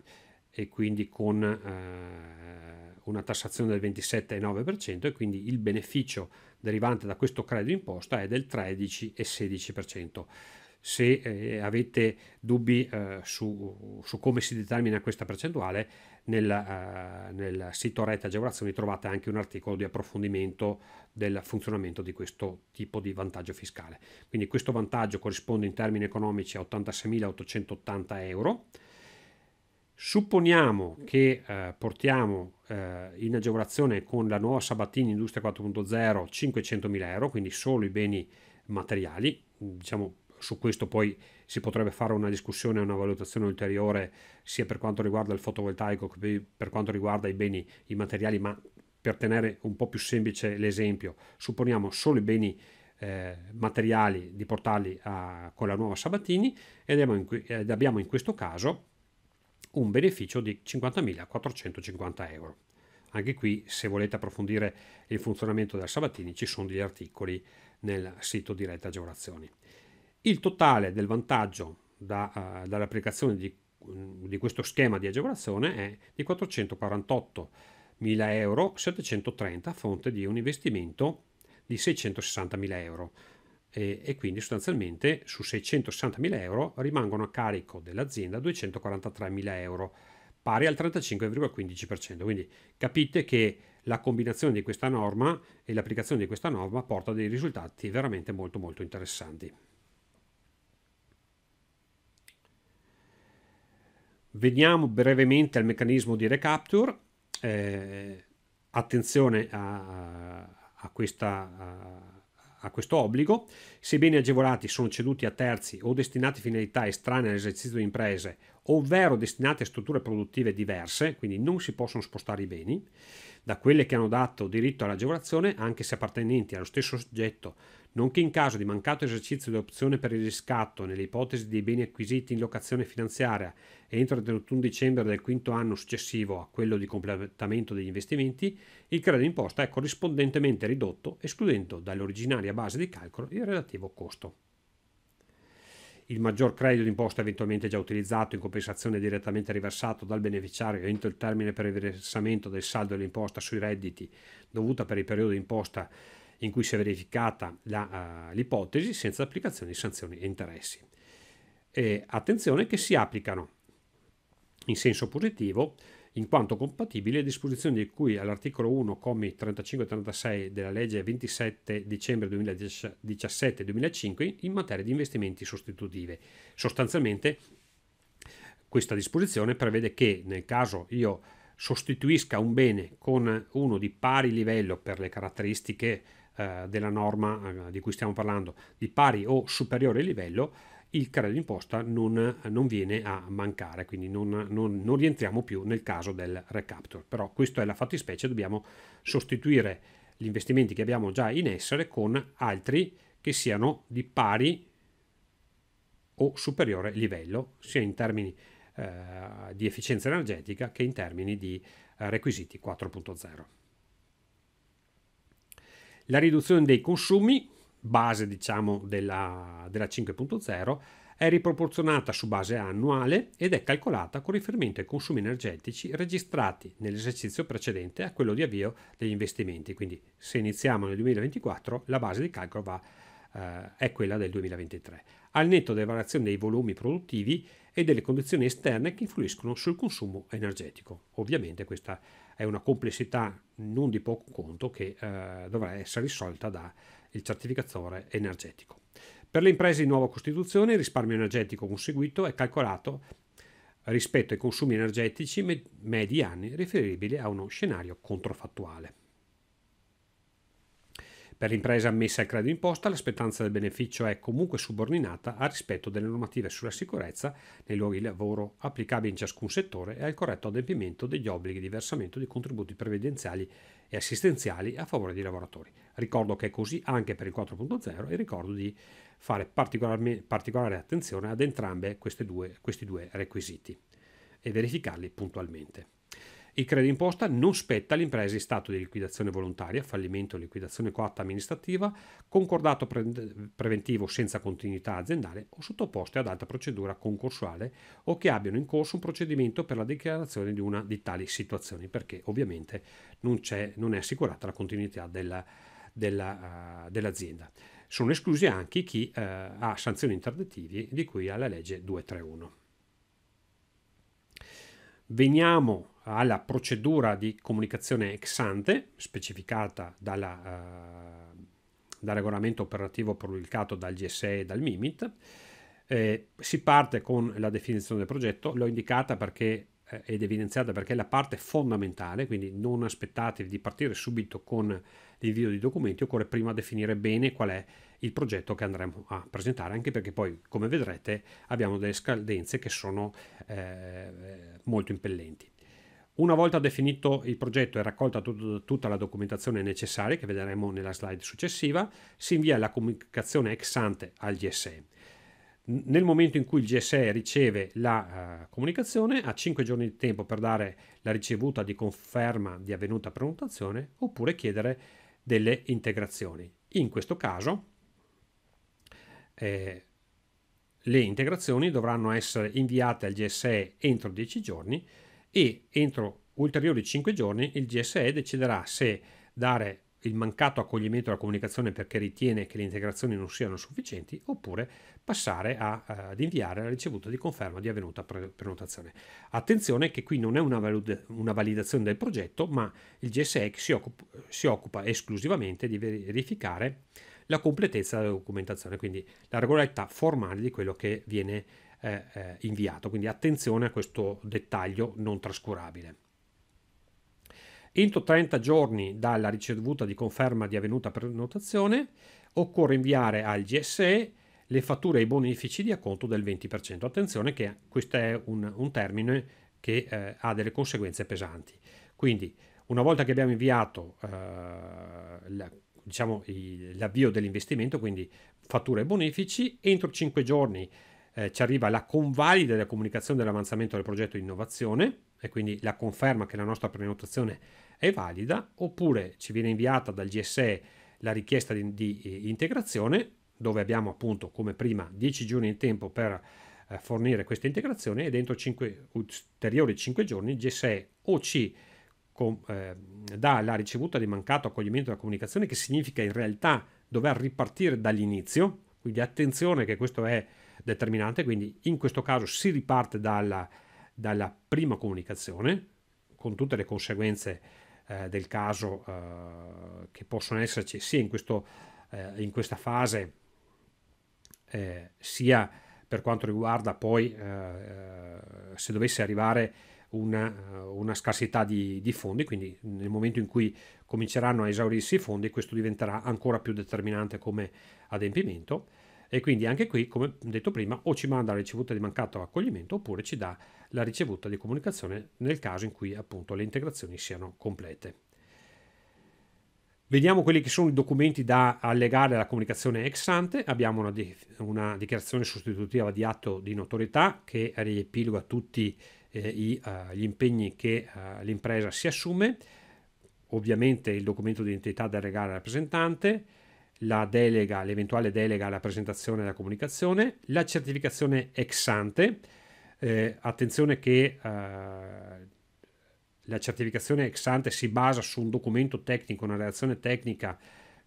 e quindi con eh, una tassazione del 27,9% e quindi il beneficio derivante da questo credito imposta è del 13,16%. Se eh, avete dubbi eh, su, su come si determina questa percentuale, nel, eh, nel sito rete agevolazioni trovate anche un articolo di approfondimento del funzionamento di questo tipo di vantaggio fiscale. Quindi questo vantaggio corrisponde in termini economici a 86.880 euro. Supponiamo che eh, portiamo eh, in agevolazione con la nuova Sabatini Industria 4.0 500.000 euro, quindi solo i beni materiali, diciamo su questo poi si potrebbe fare una discussione e una valutazione ulteriore sia per quanto riguarda il fotovoltaico che per quanto riguarda i beni i materiali, ma per tenere un po' più semplice l'esempio, supponiamo solo i beni eh, materiali di portarli a, con la nuova Sabatini ed abbiamo in, ed abbiamo in questo caso un beneficio di 50.450 euro. Anche qui, se volete approfondire il funzionamento della Sabatini, ci sono degli articoli nel sito Diretta Agevolazioni. Il totale del vantaggio da, uh, dall'applicazione di, mm, di, questo schema di agevolazione è di 448.730 euro a fronte di un investimento di 660.000 euro e, e quindi sostanzialmente su 660.000 euro rimangono a carico dell'azienda 243.000 euro pari al 35,15%. Quindi capite che la combinazione di questa norma e l'applicazione di questa norma porta a dei risultati veramente molto molto interessanti. Veniamo brevemente al meccanismo di recapture. Eh, attenzione a, a, questa, a, a, questo obbligo. Se i beni agevolati sono ceduti a terzi o destinati a finalità estranee all'esercizio di imprese, ovvero destinati a strutture produttive diverse, quindi non si possono spostare i beni, da quelle che hanno dato diritto all'agevolazione, anche se appartenenti allo stesso soggetto nonché in caso di mancato esercizio dell'opzione per il riscatto nelle ipotesi dei beni acquisiti in locazione finanziaria entro il 31 dicembre del quinto anno successivo a quello di completamento degli investimenti, il credito imposta è corrispondentemente ridotto, escludendo dall'originaria base di calcolo il relativo costo. Il maggior credito d'imposta eventualmente già utilizzato in compensazione direttamente riversato dal beneficiario entro il termine per il versamento del saldo dell'imposta sui redditi dovuta per il periodo d'imposta imposta in cui si è verificata la, uh, l'ipotesi senza applicazione di sanzioni e interessi. E attenzione che si applicano in senso positivo in quanto compatibili le disposizioni di cui all'articolo 1, commi 35 e 36 della legge 27 dicembre 2017-2005 in materia di investimenti sostitutive. Sostanzialmente questa disposizione prevede che nel caso io sostituisca un bene con uno di pari livello per le caratteristiche eh, della norma eh, di cui stiamo parlando di pari o superiore livello, il credito d'imposta non, non, viene a mancare, quindi non, non, non, rientriamo più nel caso del recapture. Però questa è la fattispecie, dobbiamo sostituire gli investimenti che abbiamo già in essere con altri che siano di pari o superiore livello, sia in termini eh, di efficienza energetica che in termini di eh, requisiti 4.0 la riduzione dei consumi, base diciamo della, della 5.0, è riproporzionata su base annuale ed è calcolata con riferimento ai consumi energetici registrati nell'esercizio precedente a quello di avvio degli investimenti. Quindi se iniziamo nel 2024 la base di calcolo va, eh, è quella del 2023, al netto delle variazioni dei volumi produttivi e delle condizioni esterne che influiscono sul consumo energetico. Ovviamente questa è è una complessità non di poco conto che eh, dovrà essere risolta dal certificatore energetico. Per le imprese di nuova Costituzione il risparmio energetico conseguito è calcolato rispetto ai consumi energetici medi anni riferibili a uno scenario controfattuale. Per l'impresa ammessa al credito imposta, la spettanza del beneficio è comunque subordinata al rispetto delle normative sulla sicurezza nei luoghi di lavoro applicabili in ciascun settore e al corretto adempimento degli obblighi di versamento di contributi previdenziali e assistenziali a favore dei lavoratori. Ricordo che è così anche per il 4.0 e ricordo di fare particolare attenzione ad entrambi questi due requisiti e verificarli puntualmente. Il credito imposta non spetta alle imprese in stato di liquidazione volontaria, fallimento o liquidazione coatta amministrativa, concordato pre- preventivo senza continuità aziendale o sottoposte ad alta procedura concorsuale o che abbiano in corso un procedimento per la dichiarazione di una di tali situazioni, perché ovviamente non, non è assicurata la continuità della, della, uh, dell'azienda. Sono esclusi anche chi uh, ha sanzioni interdettivi di cui la legge 231. Veniamo alla procedura di comunicazione ex ante specificata dalla, uh, dal regolamento operativo pubblicato dal GSE e dal MIMIT. Eh, si parte con la definizione del progetto, l'ho indicata perché eh, ed evidenziata perché è la parte fondamentale, quindi non aspettatevi di partire subito con l'invio di documenti, occorre prima definire bene qual è il progetto che andremo a presentare, anche perché poi, come vedrete, abbiamo delle scadenze che sono eh, molto impellenti. Una volta definito il progetto e raccolta tut- tutta la documentazione necessaria, che vedremo nella slide successiva, si invia la comunicazione ex ante al GSE. N- nel momento in cui il GSE riceve la uh, comunicazione, ha 5 giorni di tempo per dare la ricevuta di conferma di avvenuta prenotazione oppure chiedere delle integrazioni. In questo caso, eh, le integrazioni dovranno essere inviate al GSE entro 10 giorni e entro ulteriori 5 giorni il GSE deciderà se dare il mancato accoglimento alla comunicazione perché ritiene che le integrazioni non siano sufficienti oppure passare a, eh, ad inviare la ricevuta di conferma di avvenuta prenotazione. Attenzione che qui non è una, valud- una validazione del progetto ma il GSE si, occup- si occupa esclusivamente di verificare la completezza della documentazione, quindi la regolarità formale di quello che viene eh, eh, inviato. Quindi attenzione a questo dettaglio non trascurabile. Entro 30 giorni dalla ricevuta di conferma di avvenuta prenotazione occorre inviare al GSE le fatture e i bonifici di acconto del 20%. Attenzione che questo è un, un termine che eh, ha delle conseguenze pesanti. Quindi una volta che abbiamo inviato eh, la, diciamo, il, l'avvio dell'investimento, quindi fatture e bonifici, entro 5 giorni eh, ci arriva la convalida della comunicazione dell'avanzamento del progetto di innovazione e quindi la conferma che la nostra prenotazione è valida, oppure ci viene inviata dal GSE la richiesta di, di eh, integrazione, dove abbiamo appunto come prima 10 giorni di tempo per eh, fornire questa integrazione e dentro 5, ulteriori 5 giorni il GSE o ci con, eh, dà la ricevuta di mancato accoglimento della comunicazione, che significa in realtà dover ripartire dall'inizio, quindi attenzione che questo è determinante, quindi in questo caso si riparte dalla, dalla prima comunicazione, con tutte le conseguenze eh, del caso eh, che possono esserci sia in, questo, eh, in questa fase, eh, sia per quanto riguarda poi eh, eh, se dovesse arrivare una, una, scarsità di, di, fondi, quindi nel momento in cui cominceranno a esaurirsi i fondi questo diventerà ancora più determinante come adempimento e quindi anche qui, come detto prima, o ci manda la ricevuta di mancato accoglimento oppure ci dà la ricevuta di comunicazione nel caso in cui appunto le integrazioni siano complete. Vediamo quelli che sono i documenti da allegare alla comunicazione ex ante. Abbiamo una, di, una dichiarazione sostitutiva di atto di notorietà che riepiloga tutti eh, i, uh, gli impegni che uh, l'impresa si assume. Ovviamente il documento di identità da allegare al rappresentante, la delega, l'eventuale delega alla presentazione e alla comunicazione, la certificazione ex ante, eh, attenzione che eh, la certificazione ex ante si basa su un documento tecnico, una relazione tecnica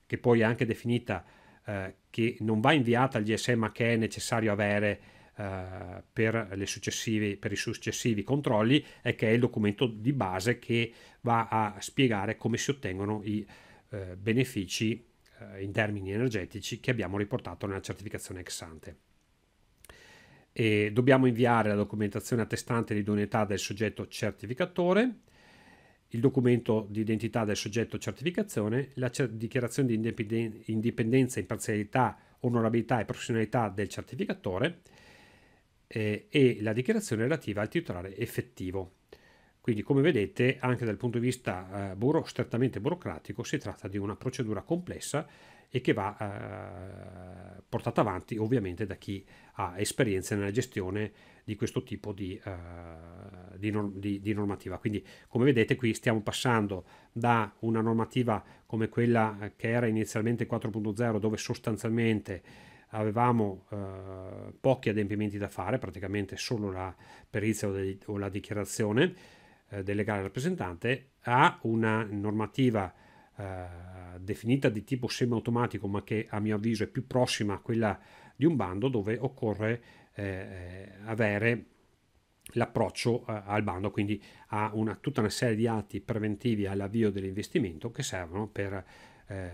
che poi è anche definita eh, che non va inviata al GSM ma che è necessario avere eh, per, per, i successivi controlli e che è il documento di base che va a spiegare come si ottengono i eh, benefici eh, in termini energetici che abbiamo riportato nella certificazione ex ante. E dobbiamo inviare la documentazione attestante l'idoneità del soggetto certificatore, il documento di identità del soggetto certificazione, la cer- dichiarazione di indipendenza, imparzialità, onorabilità e professionalità del certificatore eh, e la dichiarazione relativa al titolare effettivo. Quindi come vedete anche dal punto di vista eh, buro, strettamente burocratico si tratta di una procedura complessa e che va eh, portata avanti ovviamente da chi ha esperienza nella gestione di questo tipo di, eh, di, norm- di, di, normativa. Quindi come vedete qui stiamo passando da una normativa come quella che era inizialmente 4.0 dove sostanzialmente avevamo eh, pochi adempimenti da fare, praticamente solo la perizia o, de- o la dichiarazione, eh, del legale rappresentante ha una normativa eh, definita di tipo semiautomatico, ma che a mio avviso è più prossima a quella di un bando dove occorre eh, eh avere l'approccio eh, al bando, quindi ha una, tutta una serie di atti preventivi all'avvio dell'investimento che servono per eh,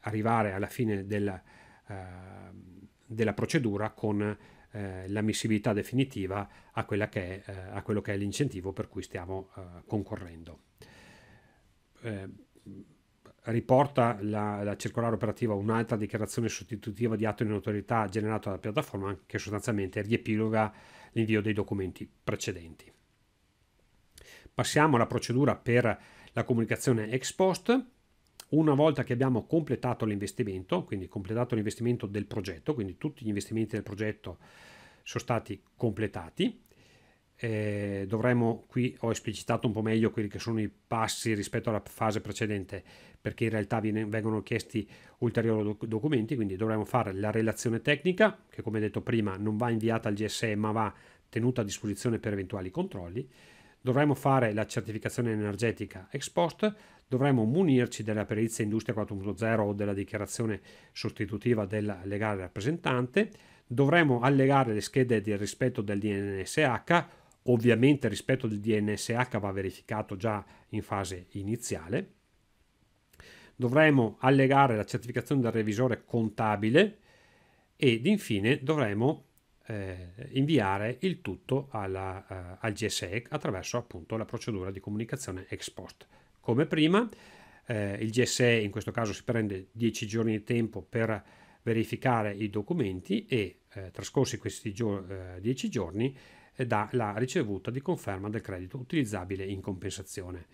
arrivare alla fine della, della procedura con eh, l'ammissibilità definitiva a, che è, eh, a, quello che è l'incentivo per cui stiamo eh, concorrendo. Eh, riporta la, la, circolare operativa un'altra dichiarazione sostitutiva di atto di notorietà generato dalla piattaforma che sostanzialmente riepiloga l'invio dei documenti precedenti. Passiamo alla procedura per la comunicazione ex post una volta che abbiamo completato l'investimento, quindi completato l'investimento del progetto, quindi tutti gli investimenti del progetto sono stati completati, eh, dovremmo qui ho esplicitato un po' meglio quelli che sono i passi rispetto alla fase precedente perché in realtà viene, vengono chiesti ulteriori doc- documenti quindi dovremmo fare la relazione tecnica che come detto prima non va inviata al GSE ma va tenuta a disposizione per eventuali controlli Dovremo fare la certificazione energetica ex post, dovremo munirci della perizia Industria 4.0 o della dichiarazione sostitutiva del legale rappresentante, dovremo allegare le schede di rispetto del DNSH, ovviamente il rispetto del DNSH va verificato già in fase iniziale, dovremo allegare la certificazione del revisore contabile ed infine dovremo eh, inviare il tutto alla, eh, al GSE attraverso appunto la procedura di comunicazione ex post. Come prima, eh, il GSE in questo caso si prende 10 giorni di tempo per verificare i documenti e eh, trascorsi questi 10 gio- eh, giorni eh, dà la ricevuta di conferma del credito utilizzabile in compensazione.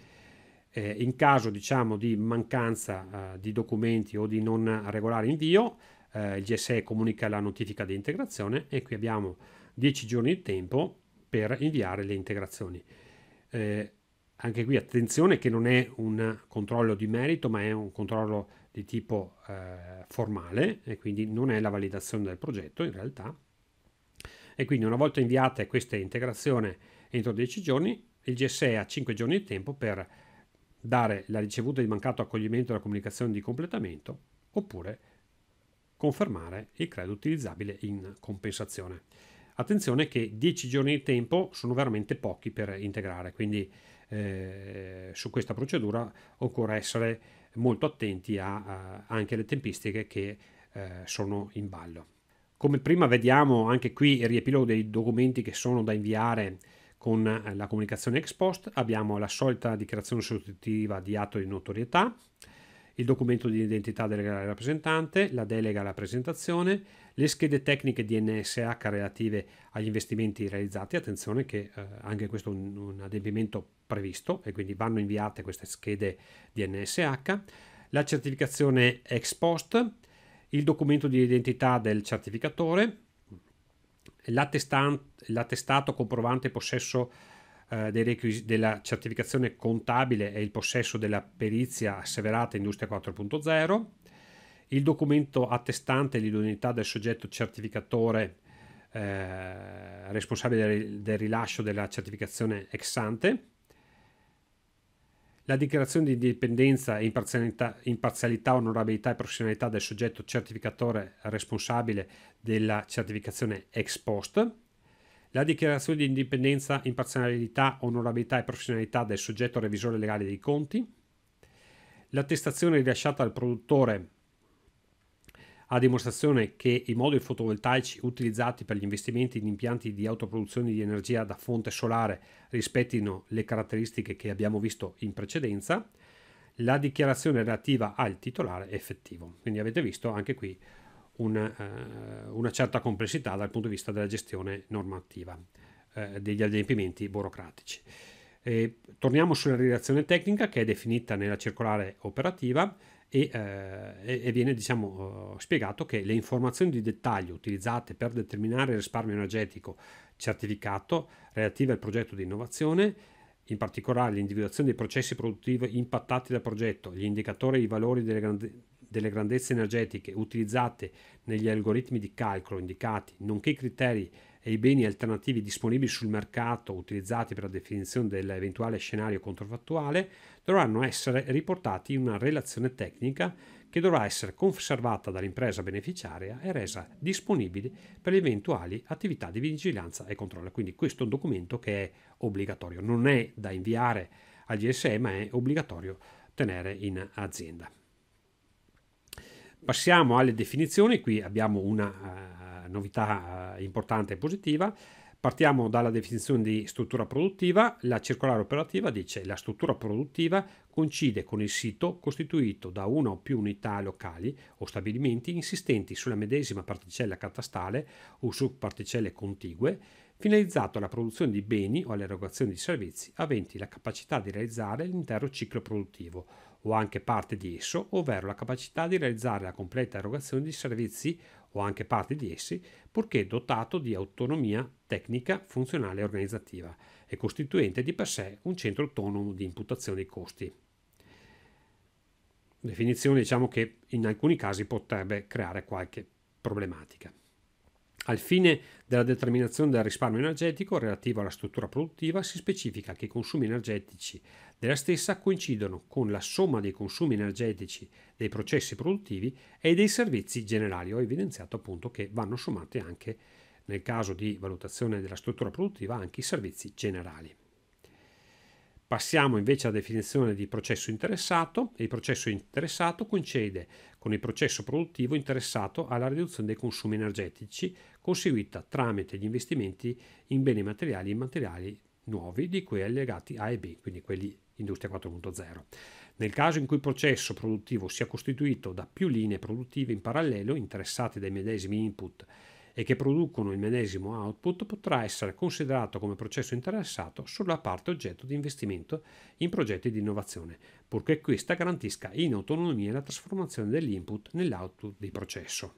in caso diciamo, di mancanza di documenti o di non regolare invio, eh, il GSE comunica la notifica di integrazione e qui abbiamo 10 giorni di tempo per inviare le integrazioni. Eh, anche qui attenzione che non è un controllo di merito ma è un controllo di tipo eh, formale e quindi non è la validazione del progetto in realtà e quindi una volta inviate questa integrazione entro 10 giorni il GSE ha 5 giorni di tempo per dare la ricevuta di mancato accoglimento della comunicazione di completamento oppure confermare il credito utilizzabile in compensazione. Attenzione che 10 giorni di tempo sono veramente pochi per integrare, quindi eh, su questa procedura occorre essere molto attenti a, a anche alle tempistiche che eh, sono in ballo. Come prima vediamo anche qui il riepilogo dei documenti che sono da inviare con eh, la comunicazione ex post, abbiamo la solita dichiarazione sostitutiva di atto di notorietà, il documento di identità del rappresentante, la delega alla presentazione, le schede tecniche di NSH relative agli investimenti realizzati, attenzione che eh, anche questo è un, un adempimento previsto e quindi vanno inviate queste schede di NSH, la certificazione ex post, il documento di identità del certificatore, l'attestato comprovante possesso eh, requis- della certificazione contabile e il possesso della perizia asseverata Industria 4.0, il documento attestante l'idoneità del soggetto certificatore eh, responsabile del, del rilascio della certificazione ex ante, la dichiarazione di indipendenza, imparzialità, imparzialità, onorabilità e professionalità del soggetto certificatore responsabile della certificazione ex post, la dichiarazione di indipendenza, imparzialità, onorabilità e professionalità del soggetto revisore legale dei conti. L'attestazione rilasciata dal produttore a dimostrazione che i moduli fotovoltaici utilizzati per gli investimenti in impianti di autoproduzione di energia da fonte solare rispettino le caratteristiche che abbiamo visto in precedenza, la dichiarazione relativa al titolare effettivo. Quindi avete visto anche qui una, eh, una, certa complessità dal punto di vista della gestione normativa, eh, degli adempimenti burocratici. E torniamo sulla relazione tecnica che è definita nella circolare operativa e, eh, e viene diciamo, eh, spiegato che le informazioni di dettaglio utilizzate per determinare il risparmio energetico certificato relative al progetto di innovazione in particolare l'individuazione dei processi produttivi impattati dal progetto, gli indicatori e i valori delle grandi delle grandezze energetiche utilizzate negli algoritmi di calcolo indicati, nonché i criteri e i beni alternativi disponibili sul mercato utilizzati per la definizione dell'eventuale scenario controfattuale, dovranno essere riportati in una relazione tecnica che dovrà essere conservata dall'impresa beneficiaria e resa disponibile per le eventuali attività di vigilanza e controllo. Quindi questo è un documento che è obbligatorio, non è da inviare al GSE ma è obbligatorio tenere in azienda. Passiamo alle definizioni, qui abbiamo una uh, novità uh, importante e positiva. Partiamo dalla definizione di struttura produttiva. La circolare operativa dice la struttura produttiva coincide con il sito costituito da una o più unità locali o stabilimenti insistenti sulla medesima particella catastale o su particelle contigue finalizzato alla produzione di beni o all'erogazione di servizi aventi la capacità di realizzare l'intero ciclo produttivo o anche parte di esso, ovvero la capacità di realizzare la completa erogazione di servizi o anche parte di essi, purché dotato di autonomia tecnica, funzionale e organizzativa e costituente di per sé un centro autonomo di imputazione dei costi definizione diciamo che in alcuni casi potrebbe creare qualche problematica. Al fine della determinazione del risparmio energetico relativo alla struttura produttiva si specifica che i consumi energetici della stessa coincidono con la somma dei consumi energetici dei processi produttivi e dei servizi generali. Ho evidenziato appunto che vanno sommate anche, nel caso di valutazione della struttura produttiva, anche i servizi generali. Passiamo invece alla definizione di processo interessato il processo interessato coincide con il processo produttivo interessato alla riduzione dei consumi energetici conseguita tramite gli investimenti in beni materiali e immateriali nuovi di cui legati A e B, quindi quelli Industria 4.0. Nel caso in cui il processo produttivo sia costituito da più linee produttive in parallelo interessate dai medesimi input e che producono il medesimo output, potrà essere considerato come processo interessato solo la parte oggetto di investimento in progetti di innovazione, purché questa garantisca in autonomia la trasformazione dell'input nell'output di processo.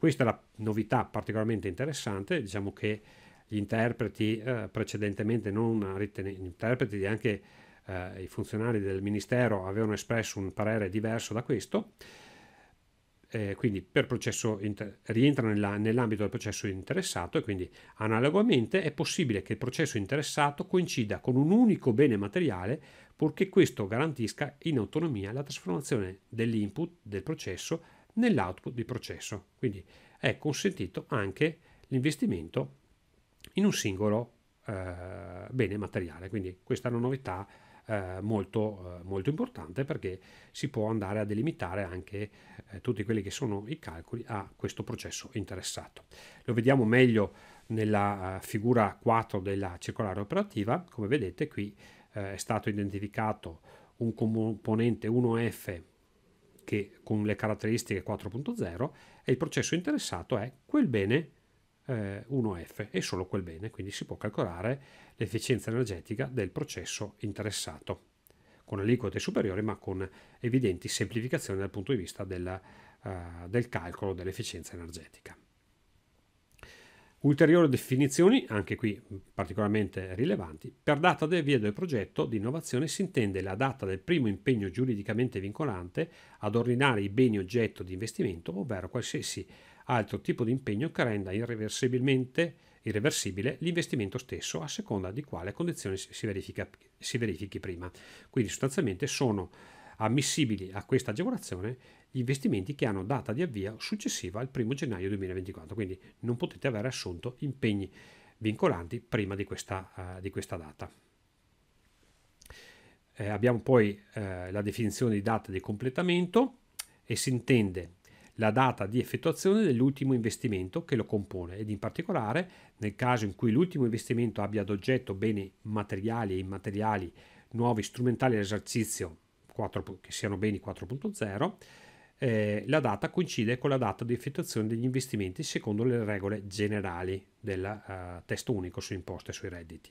Questa è la novità particolarmente interessante, diciamo che gli interpreti eh, precedentemente non ritenevano, gli interpreti anche eh, i funzionari del Ministero avevano espresso un parere diverso da questo, eh, quindi per processo inter- rientra nella, nell'ambito del processo interessato e quindi analogamente è possibile che il processo interessato coincida con un unico bene materiale purché questo garantisca in autonomia la trasformazione dell'input del processo nell'output di processo. Quindi è consentito anche l'investimento in un singolo eh, bene materiale. Quindi questa è una novità eh, molto, eh, molto, importante perché si può andare a delimitare anche eh, tutti quelli che sono i calcoli a questo processo interessato. Lo vediamo meglio nella eh, figura 4 della circolare operativa. Come vedete qui eh, è stato identificato un componente 1F che con le caratteristiche 4.0 e il processo interessato è quel bene eh, 1F e solo quel bene, quindi si può calcolare l'efficienza energetica del processo interessato con aliquote superiori ma con evidenti semplificazioni dal punto di vista della, uh, del calcolo dell'efficienza energetica. Ulteriori definizioni, anche qui particolarmente rilevanti, per data di avvio del progetto di innovazione si intende la data del primo impegno giuridicamente vincolante ad ordinare i beni oggetto di investimento, ovvero qualsiasi altro tipo di impegno che renda irreversibilmente irreversibile l'investimento stesso a seconda di quale condizione si, verifica, si verifichi prima. Quindi sostanzialmente sono ammissibili a questa agevolazione gli investimenti che hanno data di avvio successiva al 1 gennaio 2024, quindi non potete aver assunto impegni vincolanti prima di questa, uh, di questa data. Eh, abbiamo poi eh, la definizione di data di completamento e si intende la data di effettuazione dell'ultimo investimento che lo compone ed in particolare nel caso in cui l'ultimo investimento abbia ad oggetto beni materiali e immateriali nuovi strumentali all'esercizio 4, che siano beni 4.0 eh, la data coincide con la data di effettuazione degli investimenti secondo le regole generali del uh, eh, testo unico su imposte sui redditi.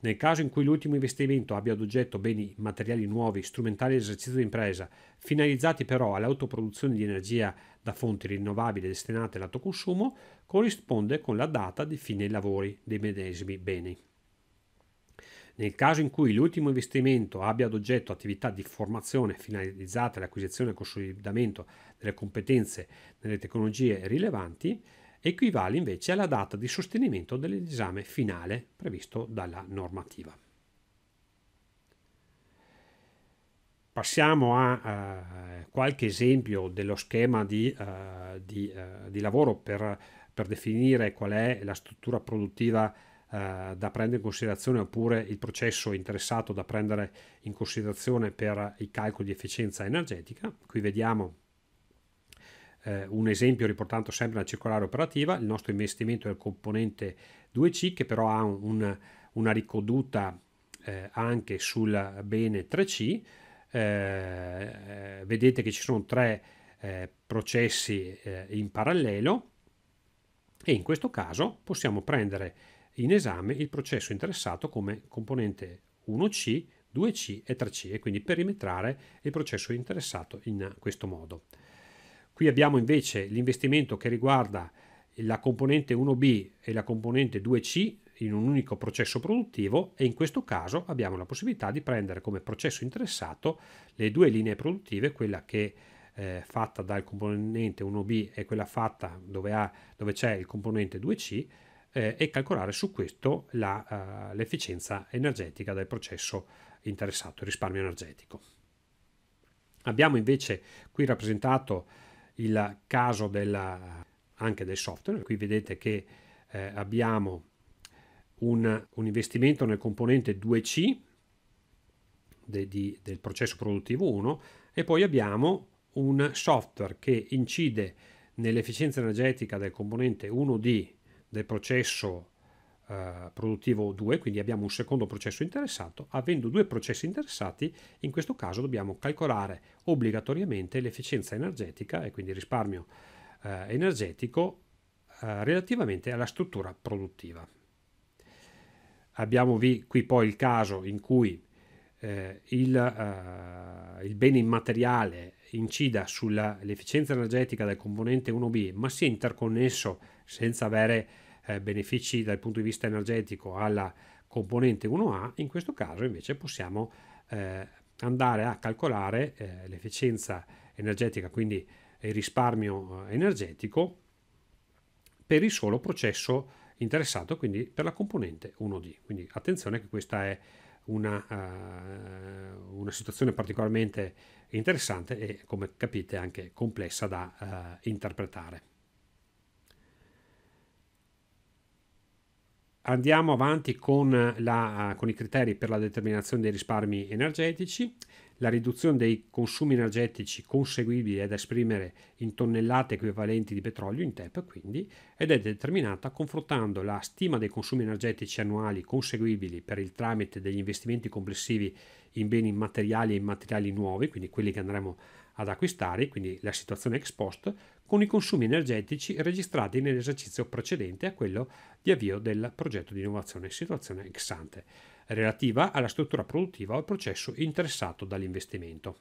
Nel caso in cui l'ultimo investimento abbia ad oggetto beni materiali nuovi, strumentali di esercizio d'impresa, finalizzati però all'autoproduzione di energia da fonti rinnovabili destinate all'autoconsumo, corrisponde con la data di fine dei lavori dei medesimi beni. Nel caso in cui l'ultimo investimento abbia ad oggetto attività di formazione finalizzate all'acquisizione e consolidamento delle competenze nelle tecnologie rilevanti, equivale invece alla data di sostenimento dell'esame finale previsto dalla normativa. Passiamo a eh, qualche esempio dello schema di, eh, di, eh, di lavoro per, per, definire qual è la struttura produttiva eh, da prendere in considerazione oppure il processo interessato da prendere in considerazione per i calcoli di efficienza energetica. Qui vediamo eh, un esempio riportando sempre la circolare operativa, il nostro investimento è il componente 2C che però ha un, un, una ricoduta eh, anche sul bene 3C. Eh, eh, vedete che ci sono tre processi in parallelo e in questo caso possiamo prendere in esame il processo interessato come componente 1C, 2C e 3C e quindi perimetrare il processo interessato in questo modo. Qui abbiamo invece l'investimento che riguarda la componente 1B e la componente 2C in un unico processo produttivo e in questo caso abbiamo la possibilità di prendere come processo interessato le due linee produttive, quella che è eh, fatta dal componente 1B e quella fatta dove, ha, dove c'è il componente 2C eh, e calcolare su questo la, uh, l'efficienza energetica del processo interessato, il risparmio energetico. Abbiamo invece qui rappresentato il caso della, anche del software, qui vedete che eh, abbiamo un, un, investimento nel componente 2C de, di, del processo produttivo 1 e poi abbiamo un software che incide nell'efficienza energetica del componente 1D del processo eh, produttivo 2, quindi abbiamo un secondo processo interessato, avendo due processi interessati, in questo caso dobbiamo calcolare obbligatoriamente l'efficienza energetica e quindi il risparmio eh, energetico eh, relativamente alla struttura produttiva. Abbiamo qui poi il caso in cui eh, il, eh, il, bene immateriale incida sull'efficienza energetica del componente 1B, ma sia interconnesso senza avere eh, benefici dal punto di vista energetico alla componente 1A, in questo caso invece possiamo eh, andare a calcolare eh, l'efficienza energetica, quindi il risparmio eh, energetico per il solo processo interessato, quindi per la componente 1D. Quindi attenzione che questa è una, uh, una situazione particolarmente interessante e come capite anche complessa da uh, interpretare. andiamo avanti con, la, eh, con i criteri per la determinazione dei risparmi energetici la riduzione dei consumi energetici conseguibili è da esprimere in tonnellate equivalenti di petrolio in TEP quindi ed è determinata confrontando la stima dei consumi energetici annuali conseguibili per il tramite degli investimenti complessivi in beni materiali e immateriali nuovi, quindi quelli che andremo ad acquistare, quindi la situazione ex post, con i consumi energetici registrati nell'esercizio precedente a quello di avvio del progetto di innovazione, situazione ex ante, relativa alla struttura produttiva o al processo interessato dall'investimento.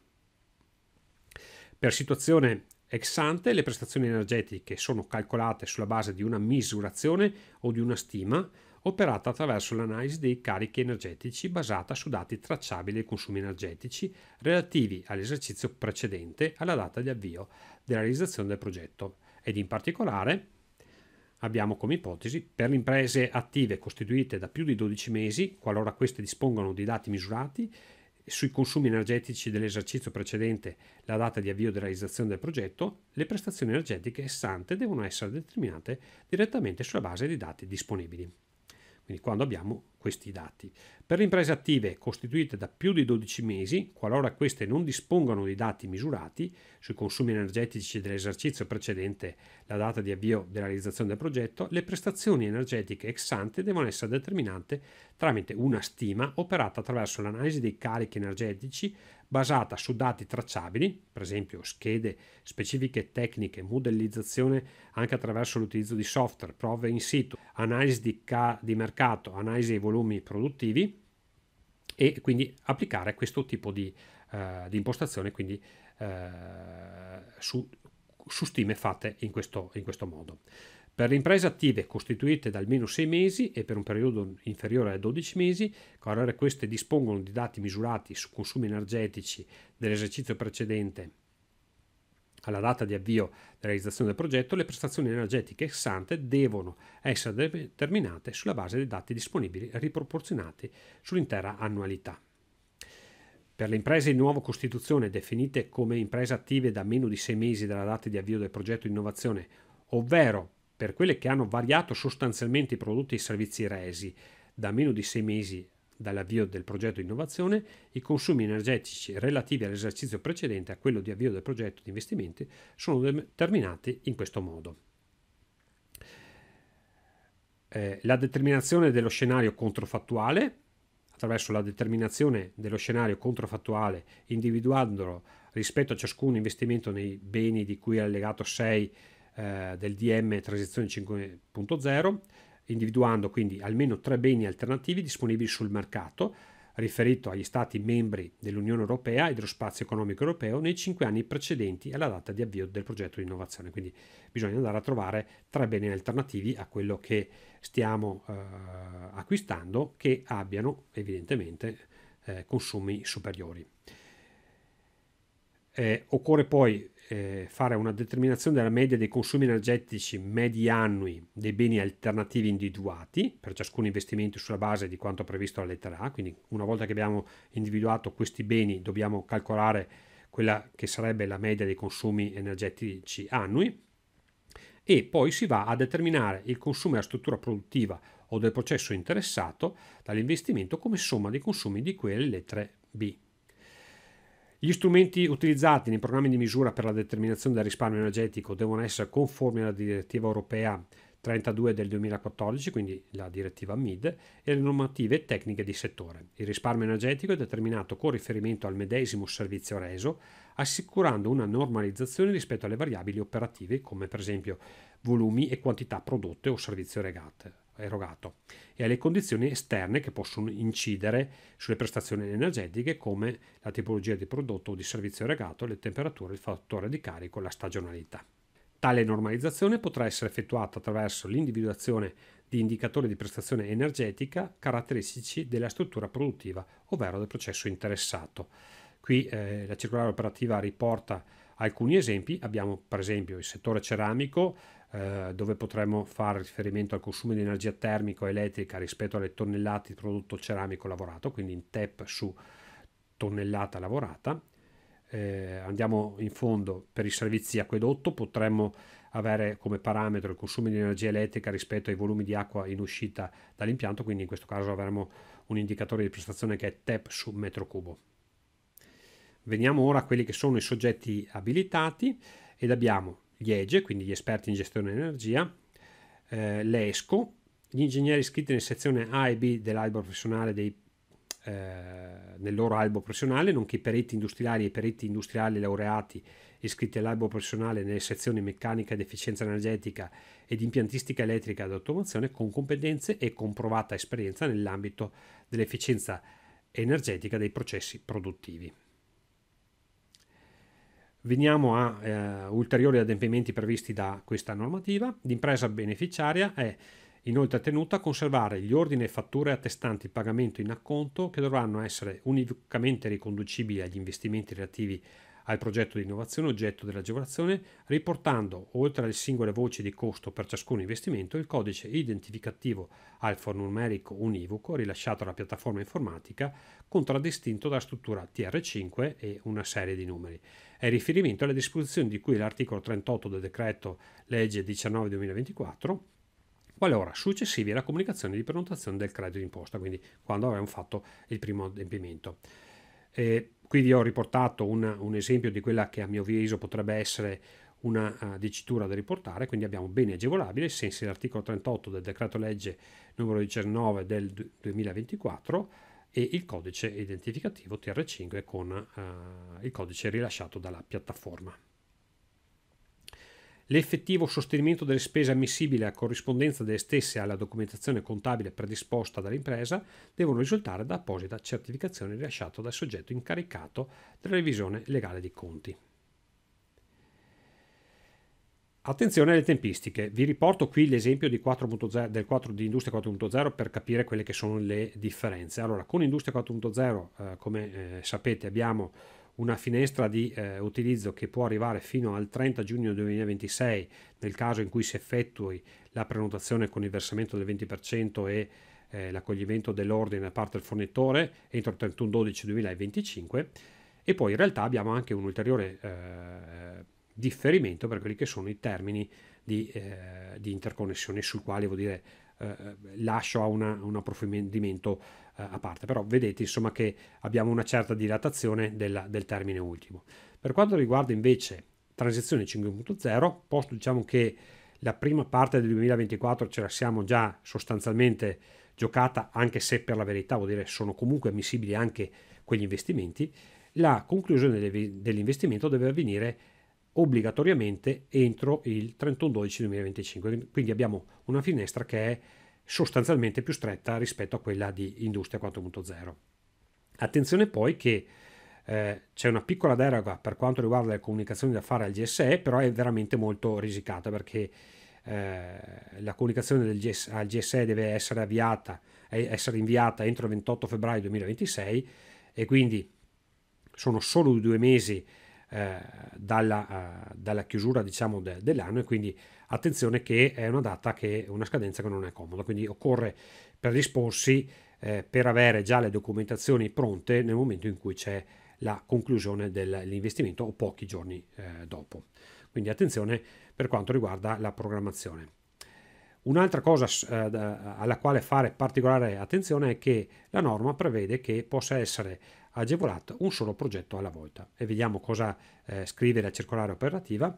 Per situazione ex ante le prestazioni energetiche sono calcolate sulla base di una misurazione o di una stima operata attraverso l'analisi dei carichi energetici basata su dati tracciabili dei consumi energetici relativi all'esercizio precedente alla data di avvio della realizzazione del progetto ed in particolare abbiamo come ipotesi per le imprese attive costituite da più di 12 mesi, qualora queste dispongano di dati misurati sui consumi energetici dell'esercizio precedente la data di avvio della realizzazione del progetto, le prestazioni energetiche essanti devono essere determinate direttamente sulla base dei dati disponibili. Quindi quando abbiamo questi dati. Per le imprese attive costituite da più di 12 mesi, qualora queste non dispongano di dati misurati sui consumi energetici dell'esercizio precedente la data di avvio della realizzazione del progetto, le prestazioni energetiche ex ante devono essere determinate tramite una stima operata attraverso l'analisi dei carichi energetici basata su dati tracciabili, per esempio schede, specifiche tecniche, modellizzazione anche attraverso l'utilizzo di software, prove in situ, analisi di, ca- di mercato, analisi dei volumi produttivi e quindi applicare questo tipo di, eh, di impostazione quindi, eh, su, su, stime fatte in questo, in questo modo. Per le imprese attive costituite da almeno 6 mesi e per un periodo inferiore ai 12 mesi, qualora queste dispongono di dati misurati su consumi energetici dell'esercizio precedente alla data di avvio della realizzazione del progetto, le prestazioni energetiche ex ante devono essere determinate sulla base dei dati disponibili riproporzionati sull'intera annualità. Per le imprese di nuova costituzione definite come imprese attive da meno di 6 mesi dalla data di avvio del progetto di innovazione, ovvero per quelle che hanno variato sostanzialmente i prodotti e i servizi resi da meno di sei mesi dall'avvio del progetto di innovazione, i consumi energetici relativi all'esercizio precedente a quello di avvio del progetto di investimenti sono determinati in questo modo. Eh, la determinazione dello scenario controfattuale, attraverso la determinazione dello scenario controfattuale, individuandolo rispetto a ciascun investimento nei beni di cui è allegato 6 eh, del DM Transizione 5.0, individuando quindi almeno tre beni alternativi disponibili sul mercato, riferito agli Stati membri dell'Unione Europea e dello spazio economico europeo nei cinque anni precedenti alla data di avvio del progetto di innovazione. Quindi bisogna andare a trovare tre beni alternativi a quello che stiamo eh, acquistando che abbiano evidentemente eh, consumi superiori. Eh, occorre poi eh, fare una determinazione della media dei consumi energetici medi annui dei beni alternativi individuati per ciascun investimento sulla base di quanto previsto alla lettera A, quindi una volta che abbiamo individuato questi beni dobbiamo calcolare quella che sarebbe la media dei consumi energetici annui e poi si va a determinare il consumo della struttura produttiva o del processo interessato dall'investimento come somma dei consumi di quelle lettere B. Gli strumenti utilizzati nei programmi di misura per la determinazione del risparmio energetico devono essere conformi alla direttiva europea 32 del 2014, quindi la direttiva MID, e alle normative tecniche di settore. Il risparmio energetico è determinato con riferimento al medesimo servizio reso, assicurando una normalizzazione rispetto alle variabili operative come per esempio volumi e quantità prodotte o servizio regate erogato e alle condizioni esterne che possono incidere sulle prestazioni energetiche come la tipologia di prodotto o di servizio erogato, le temperature, il fattore di carico, la stagionalità. Tale normalizzazione potrà essere effettuata attraverso l'individuazione di indicatori di prestazione energetica caratteristici della struttura produttiva, ovvero del processo interessato. Qui eh, la circolare operativa riporta alcuni esempi, abbiamo per esempio il settore ceramico, eh, dove potremmo fare riferimento al consumo di energia termico e elettrica rispetto alle tonnellate di prodotto ceramico lavorato, quindi in TEP su tonnellata lavorata. Eh, andiamo in fondo per i servizi acquedotto, potremmo avere come parametro il consumo di energia elettrica rispetto ai volumi di acqua in uscita dall'impianto, quindi in questo caso avremo un indicatore di prestazione che è TEP su metro cubo. Veniamo ora a quelli che sono i soggetti abilitati ed abbiamo gli EGE, quindi gli esperti in gestione dell'energia, eh, l'ESCO, gli ingegneri iscritti nelle sezione A e B dell'albo professionale dei, eh, nel loro albo professionale, nonché i peretti industriali e peretti industriali laureati iscritti all'albo professionale nelle sezioni meccanica ed efficienza energetica ed impiantistica elettrica ed automazione con competenze e comprovata esperienza nell'ambito dell'efficienza energetica dei processi produttivi. Veniamo a eh, ulteriori adempimenti previsti da questa normativa. L'impresa beneficiaria è inoltre tenuta a conservare gli ordini e fatture attestanti il pagamento in acconto che dovranno essere univocamente riconducibili agli investimenti relativi al progetto di innovazione oggetto dell'agevolazione, riportando, oltre alle singole voci di costo per ciascun investimento, il codice identificativo alfanumerico univoco rilasciato alla piattaforma informatica, contraddistinto dalla struttura TR5 e una serie di numeri è riferimento alle disposizioni di cui l'articolo 38 del decreto legge 19-2024 qualora successivi alla comunicazione di prenotazione del credito d'imposta, quindi quando avevamo fatto il primo adempimento. E qui vi ho riportato una, un esempio di quella che a mio avviso potrebbe essere una uh, dicitura da riportare, quindi abbiamo bene agevolabile, sensi dell'articolo 38 del decreto legge numero 19 del 2024, e il codice identificativo TR5 con eh, il codice rilasciato dalla piattaforma. L'effettivo sostenimento delle spese ammissibili a corrispondenza delle stesse alla documentazione contabile predisposta dall'impresa devono risultare da apposita certificazione rilasciata dal soggetto incaricato della revisione legale dei conti. Attenzione alle tempistiche, vi riporto qui l'esempio 4.0, del 4, di Industria 4.0 per capire quelle che sono le differenze. Allora, con Industria 4.0, eh, come eh, sapete, abbiamo una finestra di eh, utilizzo che può arrivare fino al 30 giugno 2026 nel caso in cui si effettui la prenotazione con il versamento del 20% e eh, l'accoglimento dell'ordine da parte del fornitore entro il 31 12 2025 e poi in realtà abbiamo anche un'ulteriore... ulteriore eh, differimento per quelli che sono i termini di, eh, di interconnessione sul quale vuol dire eh, lascio a una, un approfondimento eh, a parte però vedete insomma che abbiamo una certa dilatazione della, del termine ultimo per quanto riguarda invece transizione 5.0 posto diciamo che la prima parte del 2024 ce la siamo già sostanzialmente giocata anche se per la verità vuol dire sono comunque ammissibili anche quegli investimenti la conclusione dell'investimento deve avvenire obbligatoriamente entro il 31-12-2025. Quindi abbiamo una finestra che è sostanzialmente più stretta rispetto a quella di Industria 4.0. Attenzione poi che eh, c'è una piccola deroga per quanto riguarda le comunicazioni da fare al GSE, però è veramente molto risicata perché eh, la comunicazione GS, al GSE deve essere, avviata, eh, essere inviata entro il 28 febbraio 2026 e quindi sono solo due mesi eh, dalla, eh, dalla, chiusura diciamo, de, dell'anno e quindi attenzione che è una data che una scadenza che non è comoda quindi occorre predisporsi eh, per avere già le documentazioni pronte nel momento in cui c'è la conclusione dell'investimento o pochi giorni eh, dopo quindi attenzione per quanto riguarda la programmazione Un'altra cosa eh, alla quale fare particolare attenzione è che la norma prevede che possa essere agevolato un solo progetto alla volta. E vediamo cosa eh, scrive la circolare operativa.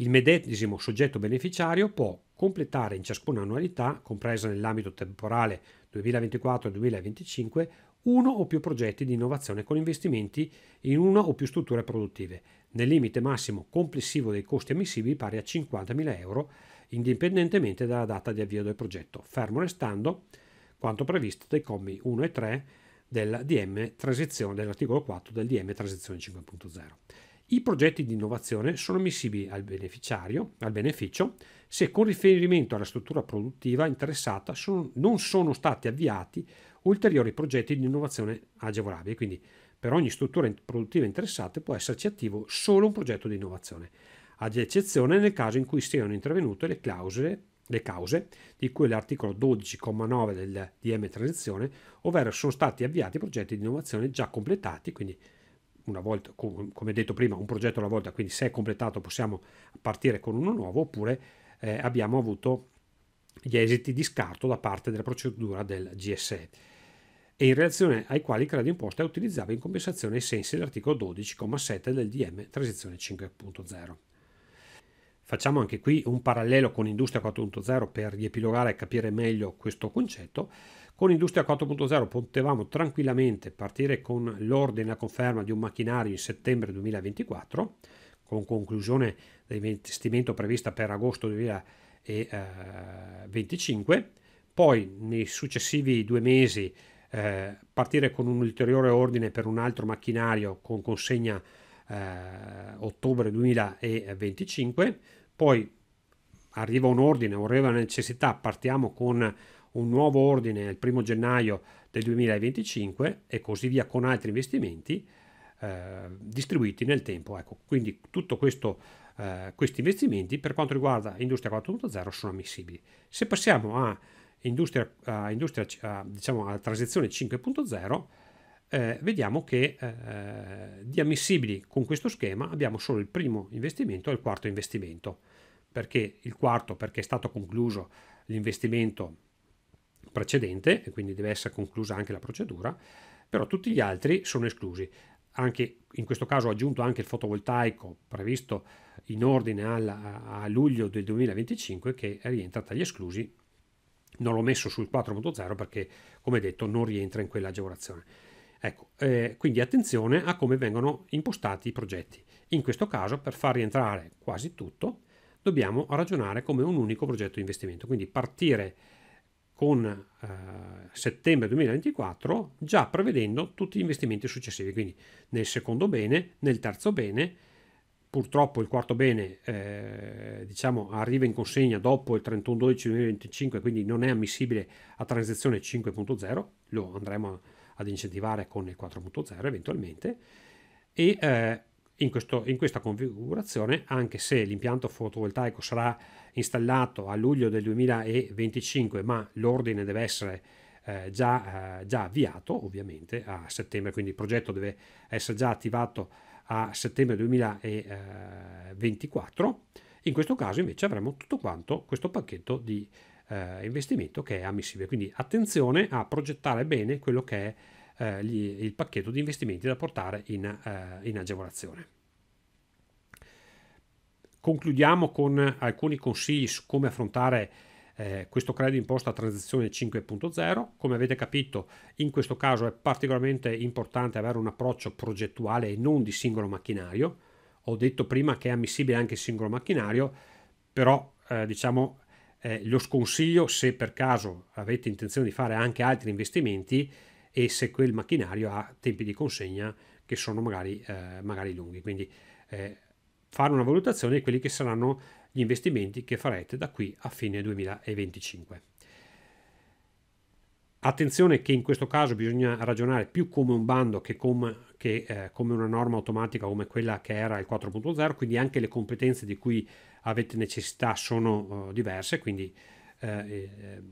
Il medesimo soggetto beneficiario può completare in ciascuna annualità, compresa nell'ambito temporale 2024-2025, uno o più progetti di innovazione con investimenti in una o più strutture produttive, nel limite massimo complessivo dei costi ammissibili pari a 50.000 euro, indipendentemente dalla data di avvio del progetto, fermo restando quanto previsto dai commi 1 e 3 del DM transizione, dell'articolo 4 del DM transizione 5.0. I progetti di innovazione sono ammissibili al beneficiario, al beneficio, se con riferimento alla struttura produttiva interessata sono, non sono stati avviati ulteriori progetti di innovazione agevolabili. Quindi per ogni struttura produttiva interessata può esserci attivo solo un progetto di innovazione, ad eccezione nel caso in cui siano intervenute le clausole le cause di cui l'articolo 12,9 del DM Transizione, ovvero sono stati avviati progetti di innovazione già completati, quindi una volta, come detto prima, un progetto alla volta, quindi se è completato possiamo partire con uno nuovo, oppure eh, abbiamo avuto gli esiti di scarto da parte della procedura del GSE e in relazione ai quali il credito imposta è utilizzabile in compensazione ai sensi dell'articolo 12,7 del DM Transizione 5.0. Facciamo anche qui un parallelo con Industria 4.0 per riepilogare e capire meglio questo concetto. Con Industria 4.0 potevamo tranquillamente partire con l'ordine a conferma di un macchinario in settembre 2024, con conclusione dell'investimento prevista per agosto 2025, poi nei successivi due mesi eh, partire con un ulteriore ordine per un altro macchinario con consegna eh, ottobre 2025 poi arriva un ordine, arriva una necessità, partiamo con un nuovo ordine il primo gennaio del 2025 e così via con altri investimenti eh, distribuiti nel tempo. Ecco, quindi tutti eh, questi investimenti per quanto riguarda Industria 4.0 sono ammissibili. Se passiamo a, industria, a, industria, a, diciamo, a transizione 5.0, eh, vediamo che eh, di ammissibili con questo schema abbiamo solo il primo investimento e il quarto investimento. Perché il quarto? Perché è stato concluso l'investimento precedente e quindi deve essere conclusa anche la procedura, però tutti gli altri sono esclusi. Anche in questo caso ho aggiunto anche il fotovoltaico previsto in ordine alla, a luglio del 2025 che rientra tra gli esclusi. Non l'ho messo sul 4.0 perché, come detto, non rientra in quell'agevolazione. Ecco, eh, quindi attenzione a come vengono impostati i progetti. In questo caso, per far rientrare quasi tutto, dobbiamo ragionare come un unico progetto di investimento, quindi partire con eh, settembre 2024 già prevedendo tutti gli investimenti successivi, quindi nel secondo bene, nel terzo bene, purtroppo il quarto bene eh, diciamo, arriva in consegna dopo il 31 12 2025, quindi non è ammissibile a transizione 5.0, lo andremo a ad incentivare con il 4.0 eventualmente e eh, in, questo, in, questa configurazione, anche se l'impianto fotovoltaico sarà installato a luglio del 2025, ma l'ordine deve essere eh, già, eh, già, avviato ovviamente a settembre, quindi il progetto deve essere già attivato a settembre 2024, in questo caso invece avremo tutto quanto questo pacchetto di eh, investimento che è ammissibile. Quindi attenzione a progettare bene quello che è eh, gli, il pacchetto di investimenti da portare in, eh, in agevolazione. Concludiamo con alcuni consigli su come affrontare eh, questo credito imposta transizione 5.0. Come avete capito, in questo caso è particolarmente importante avere un approccio progettuale e non di singolo macchinario. Ho detto prima che è ammissibile anche il singolo macchinario, però eh, diciamo eh, lo sconsiglio se per caso avete intenzione di fare anche altri investimenti e se quel macchinario ha tempi di consegna che sono magari, eh, magari lunghi. Quindi eh, fare una valutazione di quelli che saranno gli investimenti che farete da qui a fine 2025. Attenzione che in questo caso bisogna ragionare più come un bando che, com, che eh, come una norma automatica come quella che era il 4.0, quindi anche le competenze di cui avete necessità sono eh, diverse, quindi eh, eh,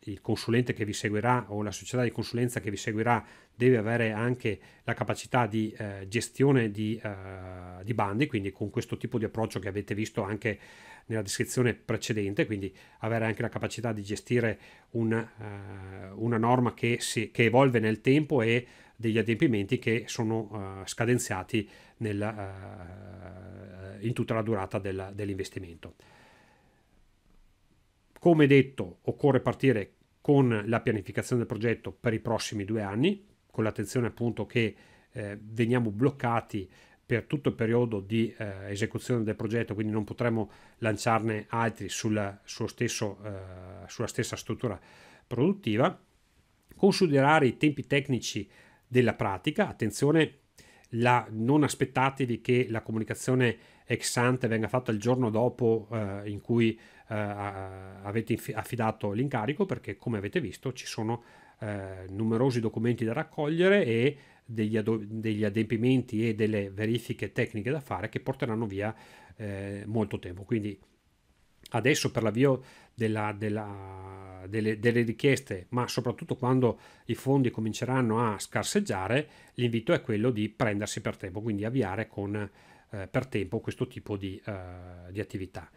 il consulente che vi seguirà o la società di consulenza che vi seguirà deve avere anche la capacità di eh, gestione di, eh, di, bandi, quindi con questo tipo di approccio che avete visto anche nella descrizione precedente, quindi avere anche la capacità di gestire un, eh, una norma che, si, che evolve nel tempo e degli adempimenti che sono uh, scadenziati nel, uh, in tutta la durata del, dell'investimento. Come detto, occorre partire con la pianificazione del progetto per i prossimi due anni, con l'attenzione appunto che eh, veniamo bloccati per tutto il periodo di eh, esecuzione del progetto, quindi non potremo lanciarne altri sulla, stesso, eh, sulla stessa struttura produttiva. Considerare i tempi tecnici della pratica. Attenzione, la, non aspettatevi che la comunicazione ex ante venga fatta il giorno dopo eh, in cui eh, avete affidato l'incarico, perché come avete visto ci sono eh, numerosi documenti da raccogliere e degli, degli, adempimenti e delle verifiche tecniche da fare che porteranno via eh, molto tempo. Quindi adesso per l'avvio della, della, delle, delle, richieste, ma soprattutto quando i fondi cominceranno a scarseggiare, l'invito è quello di prendersi per tempo, quindi avviare con, eh, per tempo questo tipo di, eh, di attività.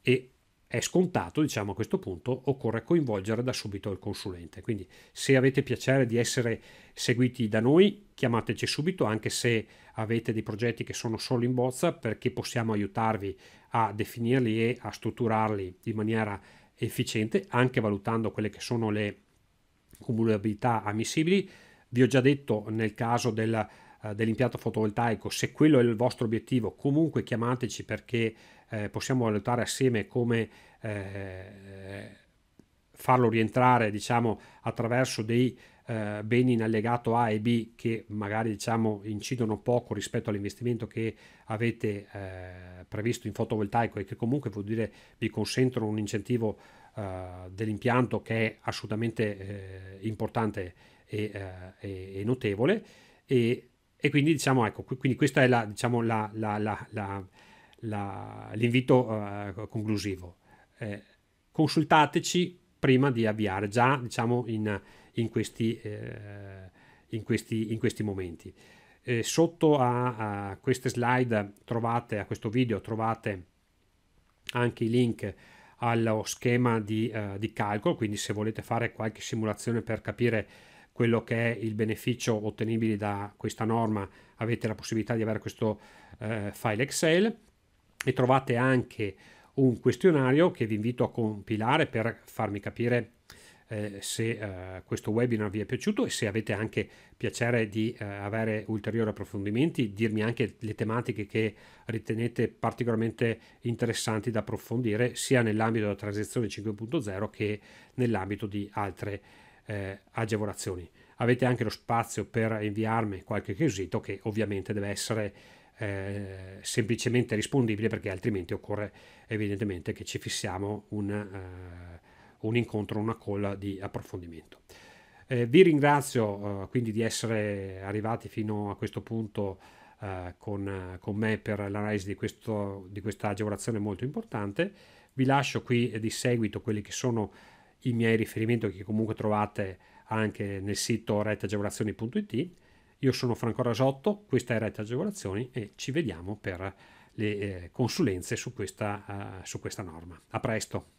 E è scontato, diciamo a questo punto occorre coinvolgere da subito il consulente. Quindi se avete piacere di essere seguiti da noi, chiamateci subito, anche se avete dei progetti che sono solo in bozza, perché possiamo aiutarvi a definirli e a strutturarli in maniera efficiente, anche valutando quelle che sono le cumulabilità ammissibili. Vi ho già detto nel caso del, eh, dell'impianto fotovoltaico, se quello è il vostro obiettivo, comunque chiamateci perché eh, possiamo valutare assieme come eh, farlo rientrare diciamo, attraverso dei eh, beni in allegato A e B che magari diciamo, incidono poco rispetto all'investimento che avete eh, previsto in fotovoltaico e che comunque vuol dire vi consentono un incentivo eh, dell'impianto che è assolutamente eh, importante e, e, e notevole e, e, quindi diciamo ecco quindi questa è la, diciamo, la, la, la la, l'invito uh, conclusivo. Eh, consultateci prima di avviare, già diciamo in, in, questi, eh, in, questi, in questi, momenti. Eh, sotto a, a, queste slide trovate, a questo video trovate anche i link allo schema di, uh, di calcolo, quindi se volete fare qualche simulazione per capire quello che è il beneficio ottenibile da questa norma avete la possibilità di avere questo eh, file Excel e trovate anche un questionario che vi invito a compilare per farmi capire eh, se eh, questo webinar vi è piaciuto e se avete anche piacere di eh, avere ulteriori approfondimenti, dirmi anche le tematiche che ritenete particolarmente interessanti da approfondire sia nell'ambito della transizione 5.0 che nell'ambito di altre eh, agevolazioni. Avete anche lo spazio per inviarmi qualche quesito che ovviamente deve essere eh, semplicemente rispondibile perché altrimenti occorre evidentemente che ci fissiamo un, eh, un incontro, una colla di approfondimento. Eh, vi ringrazio eh, quindi di essere arrivati fino a questo punto eh, con, con, me per l'analisi di, questo, di questa agevolazione molto importante. Vi lascio qui di seguito quelli che sono i miei riferimenti che comunque trovate anche nel sito reteagevolazioni.it io sono Franco Rasotto, questa è Rete Agevolazioni e ci vediamo per le eh, consulenze su questa, eh, su questa norma. A presto!